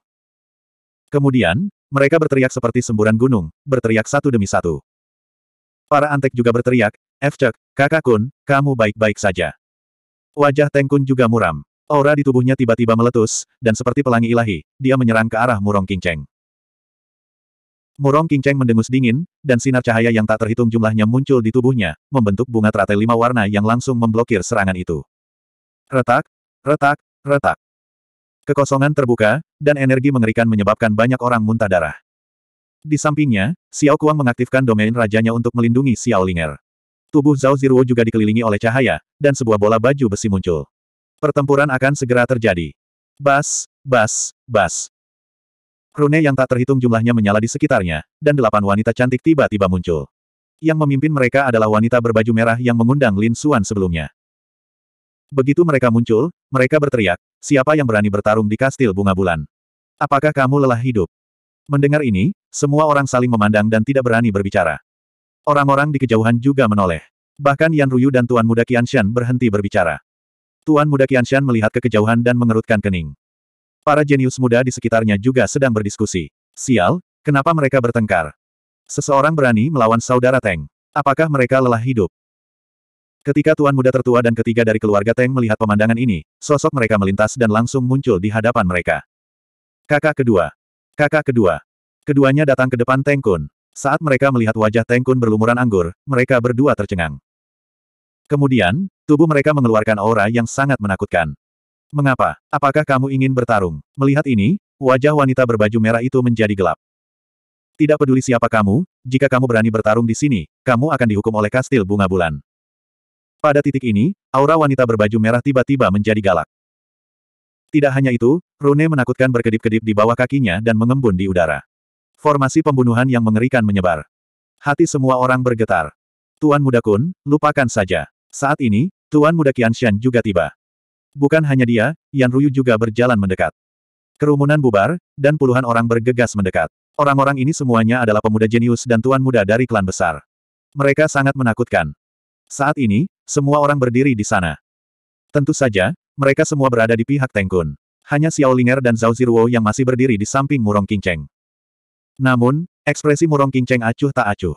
Kemudian, mereka berteriak seperti semburan gunung, berteriak satu demi satu. Para antek juga berteriak, Efcek, kakak kun, kamu baik-baik saja. Wajah Tengkun juga muram. Aura di tubuhnya tiba-tiba meletus, dan seperti pelangi ilahi, dia menyerang ke arah Murong Kingceng. Murong Kingceng mendengus dingin, dan sinar cahaya yang tak terhitung jumlahnya muncul di tubuhnya, membentuk bunga teratai lima warna yang langsung memblokir serangan itu. Retak, retak, retak. Kekosongan terbuka, dan energi mengerikan menyebabkan banyak orang muntah darah. Di sampingnya, Xiao Kuang mengaktifkan domain rajanya untuk melindungi Xiao Linger. Tubuh Zhao Ziruo juga dikelilingi oleh cahaya, dan sebuah bola baju besi muncul. Pertempuran akan segera terjadi. Bas, bas, bas. Rune yang tak terhitung jumlahnya menyala di sekitarnya, dan delapan wanita cantik tiba-tiba muncul. Yang memimpin mereka adalah wanita berbaju merah yang mengundang Lin Xuan sebelumnya. Begitu mereka muncul, mereka berteriak, siapa yang berani bertarung di kastil bunga bulan? Apakah kamu lelah hidup? Mendengar ini, semua orang saling memandang dan tidak berani berbicara. Orang-orang di kejauhan juga menoleh. Bahkan Yan Ruyu dan Tuan Muda Qianshan berhenti berbicara. Tuan Muda Qianshan melihat ke kejauhan dan mengerutkan kening. Para jenius muda di sekitarnya juga sedang berdiskusi. Sial, kenapa mereka bertengkar? Seseorang berani melawan saudara Teng. Apakah mereka lelah hidup? Ketika Tuan Muda tertua dan ketiga dari keluarga Teng melihat pemandangan ini, sosok mereka melintas dan langsung muncul di hadapan mereka. Kakak kedua. Kakak kedua. Keduanya datang ke depan Teng Kun. Saat mereka melihat wajah Tengkun berlumuran anggur, mereka berdua tercengang. Kemudian, tubuh mereka mengeluarkan aura yang sangat menakutkan. Mengapa? Apakah kamu ingin bertarung? Melihat ini, wajah wanita berbaju merah itu menjadi gelap. Tidak peduli siapa kamu, jika kamu berani bertarung di sini, kamu akan dihukum oleh kastil bunga bulan. Pada titik ini, aura wanita berbaju merah tiba-tiba menjadi galak. Tidak hanya itu, Rune menakutkan berkedip-kedip di bawah kakinya dan mengembun di udara. Formasi pembunuhan yang mengerikan menyebar. Hati semua orang bergetar. Tuan Muda Kun, lupakan saja. Saat ini, Tuan Muda Qianshan juga tiba. Bukan hanya dia, Yan Ruyu juga berjalan mendekat. Kerumunan bubar, dan puluhan orang bergegas mendekat. Orang-orang ini semuanya adalah pemuda jenius dan tuan muda dari klan besar. Mereka sangat menakutkan. Saat ini, semua orang berdiri di sana. Tentu saja, mereka semua berada di pihak Tengkun. Hanya Xiao Linger dan Zhao Ziruo yang masih berdiri di samping Murong Qingcheng. Namun, ekspresi murong King acuh tak acuh.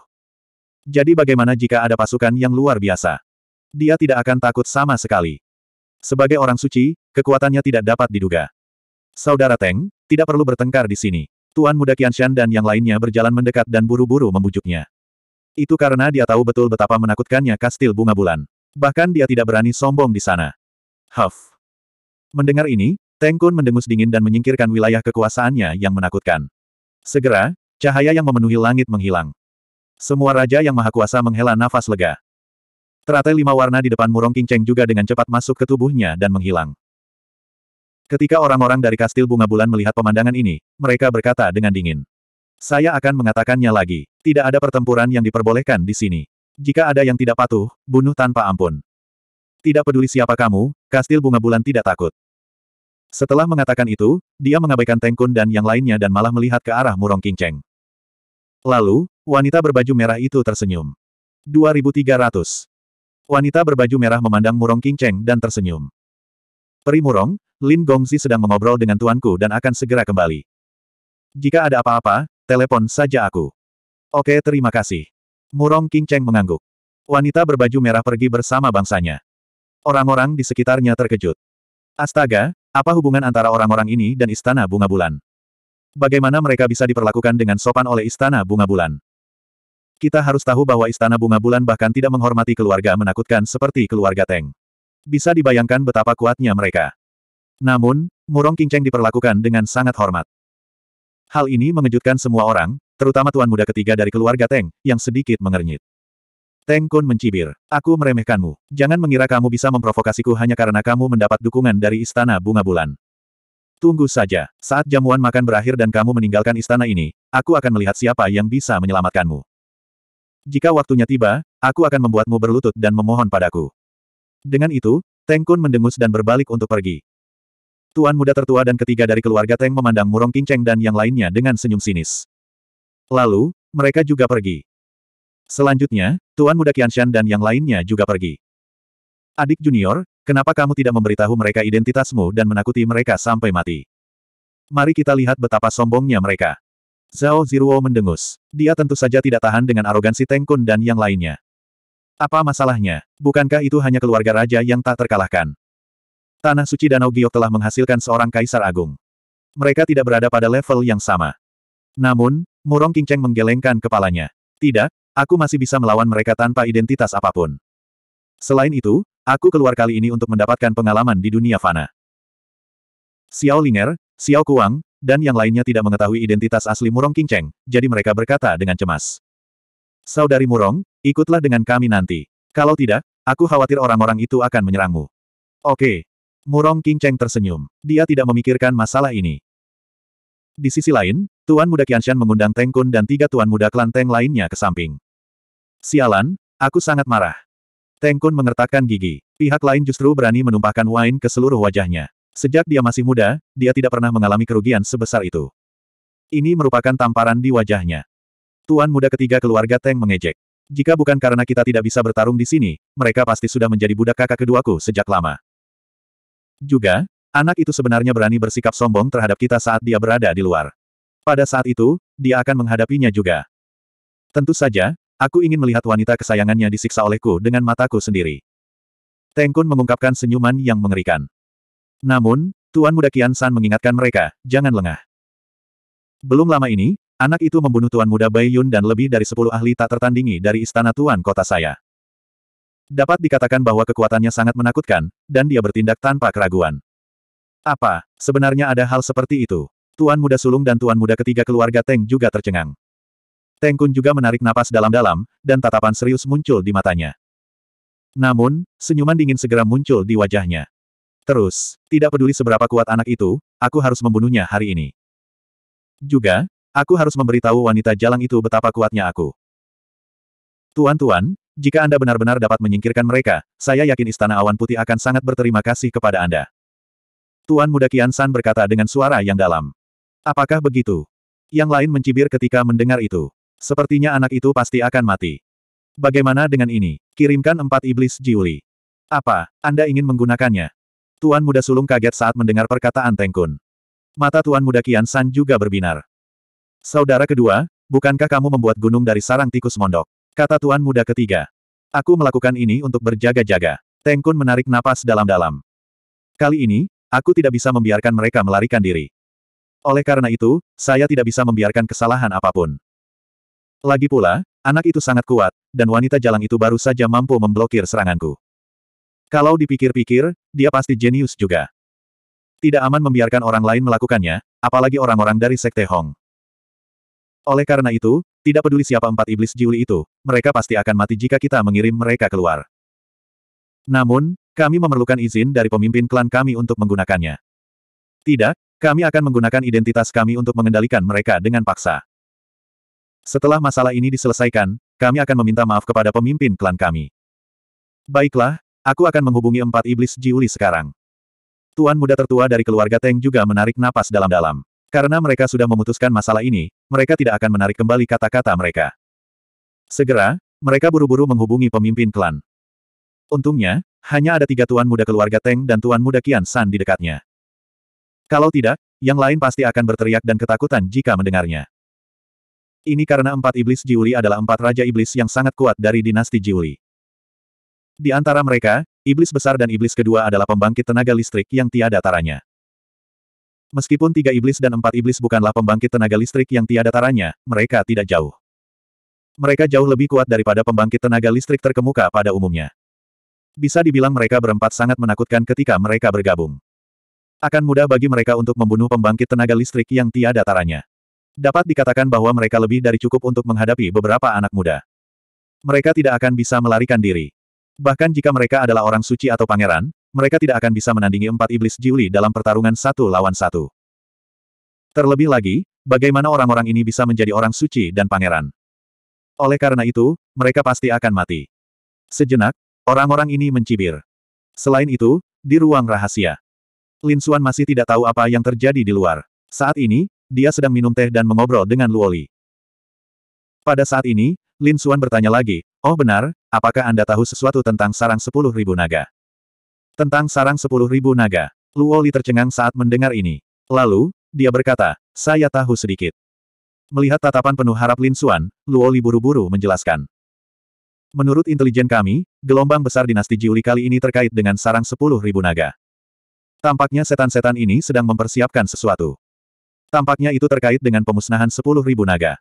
Jadi bagaimana jika ada pasukan yang luar biasa? Dia tidak akan takut sama sekali. Sebagai orang suci, kekuatannya tidak dapat diduga. Saudara Teng, tidak perlu bertengkar di sini. Tuan muda Qianshan dan yang lainnya berjalan mendekat dan buru-buru membujuknya. Itu karena dia tahu betul betapa menakutkannya kastil bunga bulan. Bahkan dia tidak berani sombong di sana. Huff. Mendengar ini, Teng Kun mendengus dingin dan menyingkirkan wilayah kekuasaannya yang menakutkan. Segera, cahaya yang memenuhi langit menghilang. Semua raja yang maha kuasa menghela nafas lega. Teratai lima warna di depan Murong King Cheng juga dengan cepat masuk ke tubuhnya dan menghilang. Ketika orang-orang dari kastil bunga bulan melihat pemandangan ini, mereka berkata dengan dingin. Saya akan mengatakannya lagi. Tidak ada pertempuran yang diperbolehkan di sini. Jika ada yang tidak patuh, bunuh tanpa ampun. Tidak peduli siapa kamu, kastil bunga bulan tidak takut. Setelah mengatakan itu, dia mengabaikan Tengkun dan yang lainnya dan malah melihat ke arah Murong Kingceng. Lalu, wanita berbaju merah itu tersenyum. 2300. Wanita berbaju merah memandang Murong Kingceng dan tersenyum. Peri Murong, Lin Gongzi sedang mengobrol dengan tuanku dan akan segera kembali. Jika ada apa-apa, telepon saja aku. Oke terima kasih. Murong Kingceng mengangguk. Wanita berbaju merah pergi bersama bangsanya. Orang-orang di sekitarnya terkejut. Astaga, apa hubungan antara orang-orang ini dan Istana Bunga Bulan? Bagaimana mereka bisa diperlakukan dengan sopan oleh Istana Bunga Bulan? Kita harus tahu bahwa Istana Bunga Bulan bahkan tidak menghormati keluarga menakutkan seperti keluarga Teng. Bisa dibayangkan betapa kuatnya mereka. Namun, Murong Kingcheng diperlakukan dengan sangat hormat. Hal ini mengejutkan semua orang, terutama tuan muda ketiga dari keluarga Teng, yang sedikit mengernyit. Teng Kun mencibir. Aku meremehkanmu. Jangan mengira kamu bisa memprovokasiku hanya karena kamu mendapat dukungan dari Istana Bunga Bulan. Tunggu saja. Saat jamuan makan berakhir dan kamu meninggalkan istana ini, aku akan melihat siapa yang bisa menyelamatkanmu. Jika waktunya tiba, aku akan membuatmu berlutut dan memohon padaku. Dengan itu, Teng Kun mendengus dan berbalik untuk pergi. Tuan muda tertua dan ketiga dari keluarga Teng memandang Murong Kinceng dan yang lainnya dengan senyum sinis. Lalu, mereka juga pergi. Selanjutnya, Tuan Muda Kianshan dan yang lainnya juga pergi. Adik junior, kenapa kamu tidak memberitahu mereka identitasmu dan menakuti mereka sampai mati? Mari kita lihat betapa sombongnya mereka. Zhao Ziruo mendengus. Dia tentu saja tidak tahan dengan arogansi Tengkun dan yang lainnya. Apa masalahnya? Bukankah itu hanya keluarga raja yang tak terkalahkan? Tanah suci Danau Giok telah menghasilkan seorang kaisar agung. Mereka tidak berada pada level yang sama. Namun, Murong Cheng menggelengkan kepalanya. Tidak, aku masih bisa melawan mereka tanpa identitas apapun. Selain itu, aku keluar kali ini untuk mendapatkan pengalaman di dunia fana. Xiao Linger, Xiao Kuang, dan yang lainnya tidak mengetahui identitas asli Murong Kingcheng, jadi mereka berkata dengan cemas. Saudari Murong, ikutlah dengan kami nanti. Kalau tidak, aku khawatir orang-orang itu akan menyerangmu. Oke. Murong Kingcheng tersenyum. Dia tidak memikirkan masalah ini. Di sisi lain, Tuan Muda Qianshan mengundang Teng Kun dan tiga Tuan Muda Klan Teng lainnya ke samping. Sialan, aku sangat marah. Teng Kun mengertakkan gigi. Pihak lain justru berani menumpahkan wine ke seluruh wajahnya. Sejak dia masih muda, dia tidak pernah mengalami kerugian sebesar itu. Ini merupakan tamparan di wajahnya. Tuan muda ketiga keluarga Teng mengejek. Jika bukan karena kita tidak bisa bertarung di sini, mereka pasti sudah menjadi budak kakak keduaku sejak lama. Juga, anak itu sebenarnya berani bersikap sombong terhadap kita saat dia berada di luar. Pada saat itu, dia akan menghadapinya juga. Tentu saja, Aku ingin melihat wanita kesayangannya disiksa olehku dengan mataku sendiri. Tengkun mengungkapkan senyuman yang mengerikan. Namun, Tuan Muda Kian San mengingatkan mereka, jangan lengah. Belum lama ini, anak itu membunuh Tuan Muda Bai Yun dan lebih dari sepuluh ahli tak tertandingi dari istana Tuan kota saya. Dapat dikatakan bahwa kekuatannya sangat menakutkan, dan dia bertindak tanpa keraguan. Apa, sebenarnya ada hal seperti itu? Tuan Muda Sulung dan Tuan Muda ketiga keluarga Teng juga tercengang. Tengkun juga menarik napas dalam-dalam, dan tatapan serius muncul di matanya. Namun, senyuman dingin segera muncul di wajahnya. Terus, tidak peduli seberapa kuat anak itu, aku harus membunuhnya hari ini. Juga, aku harus memberitahu wanita jalang itu betapa kuatnya aku. Tuan-tuan, jika Anda benar-benar dapat menyingkirkan mereka, saya yakin Istana Awan Putih akan sangat berterima kasih kepada Anda. Tuan Muda Kian San berkata dengan suara yang dalam. Apakah begitu? Yang lain mencibir ketika mendengar itu. Sepertinya anak itu pasti akan mati. Bagaimana dengan ini? Kirimkan empat iblis Jiuli. Apa, Anda ingin menggunakannya? Tuan Muda Sulung kaget saat mendengar perkataan Tengkun. Mata Tuan Muda Kian San juga berbinar. Saudara kedua, bukankah kamu membuat gunung dari sarang tikus mondok? Kata Tuan Muda ketiga. Aku melakukan ini untuk berjaga-jaga. Tengkun menarik napas dalam-dalam. Kali ini, aku tidak bisa membiarkan mereka melarikan diri. Oleh karena itu, saya tidak bisa membiarkan kesalahan apapun. Lagi pula, anak itu sangat kuat, dan wanita jalang itu baru saja mampu memblokir seranganku. Kalau dipikir-pikir, dia pasti jenius juga. Tidak aman membiarkan orang lain melakukannya, apalagi orang-orang dari Sekte Hong. Oleh karena itu, tidak peduli siapa empat iblis Jiuli itu, mereka pasti akan mati jika kita mengirim mereka keluar. Namun, kami memerlukan izin dari pemimpin klan kami untuk menggunakannya. Tidak, kami akan menggunakan identitas kami untuk mengendalikan mereka dengan paksa. Setelah masalah ini diselesaikan, kami akan meminta maaf kepada pemimpin klan kami. Baiklah, aku akan menghubungi empat iblis Jiuli sekarang. Tuan muda tertua dari keluarga Teng juga menarik napas dalam-dalam. Karena mereka sudah memutuskan masalah ini, mereka tidak akan menarik kembali kata-kata mereka. Segera, mereka buru-buru menghubungi pemimpin klan. Untungnya, hanya ada tiga tuan muda keluarga Teng dan tuan muda Kian San di dekatnya. Kalau tidak, yang lain pasti akan berteriak dan ketakutan jika mendengarnya. Ini karena empat iblis Jiuli adalah empat raja iblis yang sangat kuat dari dinasti Jiuli. Di antara mereka, iblis besar dan iblis kedua adalah pembangkit tenaga listrik yang tiada taranya. Meskipun tiga iblis dan empat iblis bukanlah pembangkit tenaga listrik yang tiada taranya, mereka tidak jauh. Mereka jauh lebih kuat daripada pembangkit tenaga listrik terkemuka pada umumnya. Bisa dibilang mereka berempat sangat menakutkan ketika mereka bergabung. Akan mudah bagi mereka untuk membunuh pembangkit tenaga listrik yang tiada taranya. Dapat dikatakan bahwa mereka lebih dari cukup untuk menghadapi beberapa anak muda. Mereka tidak akan bisa melarikan diri. Bahkan jika mereka adalah orang suci atau pangeran, mereka tidak akan bisa menandingi empat iblis Jiuli dalam pertarungan satu lawan satu. Terlebih lagi, bagaimana orang-orang ini bisa menjadi orang suci dan pangeran? Oleh karena itu, mereka pasti akan mati. Sejenak, orang-orang ini mencibir. Selain itu, di ruang rahasia, Lin Xuan masih tidak tahu apa yang terjadi di luar. Saat ini, dia sedang minum teh dan mengobrol dengan Luoli. Pada saat ini, Lin Xuan bertanya lagi, Oh benar, apakah Anda tahu sesuatu tentang sarang sepuluh ribu naga? Tentang sarang sepuluh ribu naga, Luoli tercengang saat mendengar ini. Lalu, dia berkata, saya tahu sedikit. Melihat tatapan penuh harap Lin Xuan, Luoli buru-buru menjelaskan. Menurut intelijen kami, gelombang besar dinasti Jiuli kali ini terkait dengan sarang sepuluh ribu naga. Tampaknya setan-setan ini sedang mempersiapkan sesuatu. Tampaknya itu terkait dengan pemusnahan sepuluh ribu naga.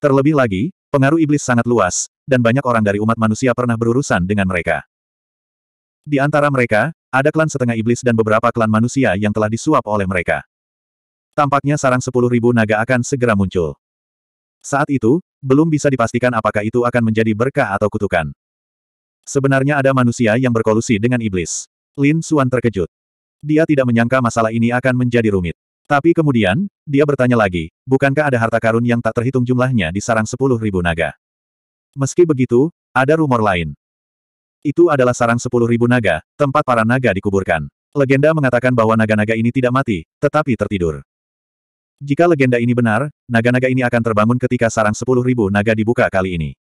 Terlebih lagi, pengaruh iblis sangat luas, dan banyak orang dari umat manusia pernah berurusan dengan mereka. Di antara mereka, ada klan setengah iblis dan beberapa klan manusia yang telah disuap oleh mereka. Tampaknya sarang sepuluh ribu naga akan segera muncul. Saat itu, belum bisa dipastikan apakah itu akan menjadi berkah atau kutukan. Sebenarnya ada manusia yang berkolusi dengan iblis. Lin Xuan terkejut. Dia tidak menyangka masalah ini akan menjadi rumit. Tapi kemudian, dia bertanya lagi, bukankah ada harta karun yang tak terhitung jumlahnya di sarang sepuluh ribu naga? Meski begitu, ada rumor lain. Itu adalah sarang sepuluh ribu naga, tempat para naga dikuburkan. Legenda mengatakan bahwa naga-naga ini tidak mati, tetapi tertidur. Jika legenda ini benar, naga-naga ini akan terbangun ketika sarang sepuluh ribu naga dibuka kali ini.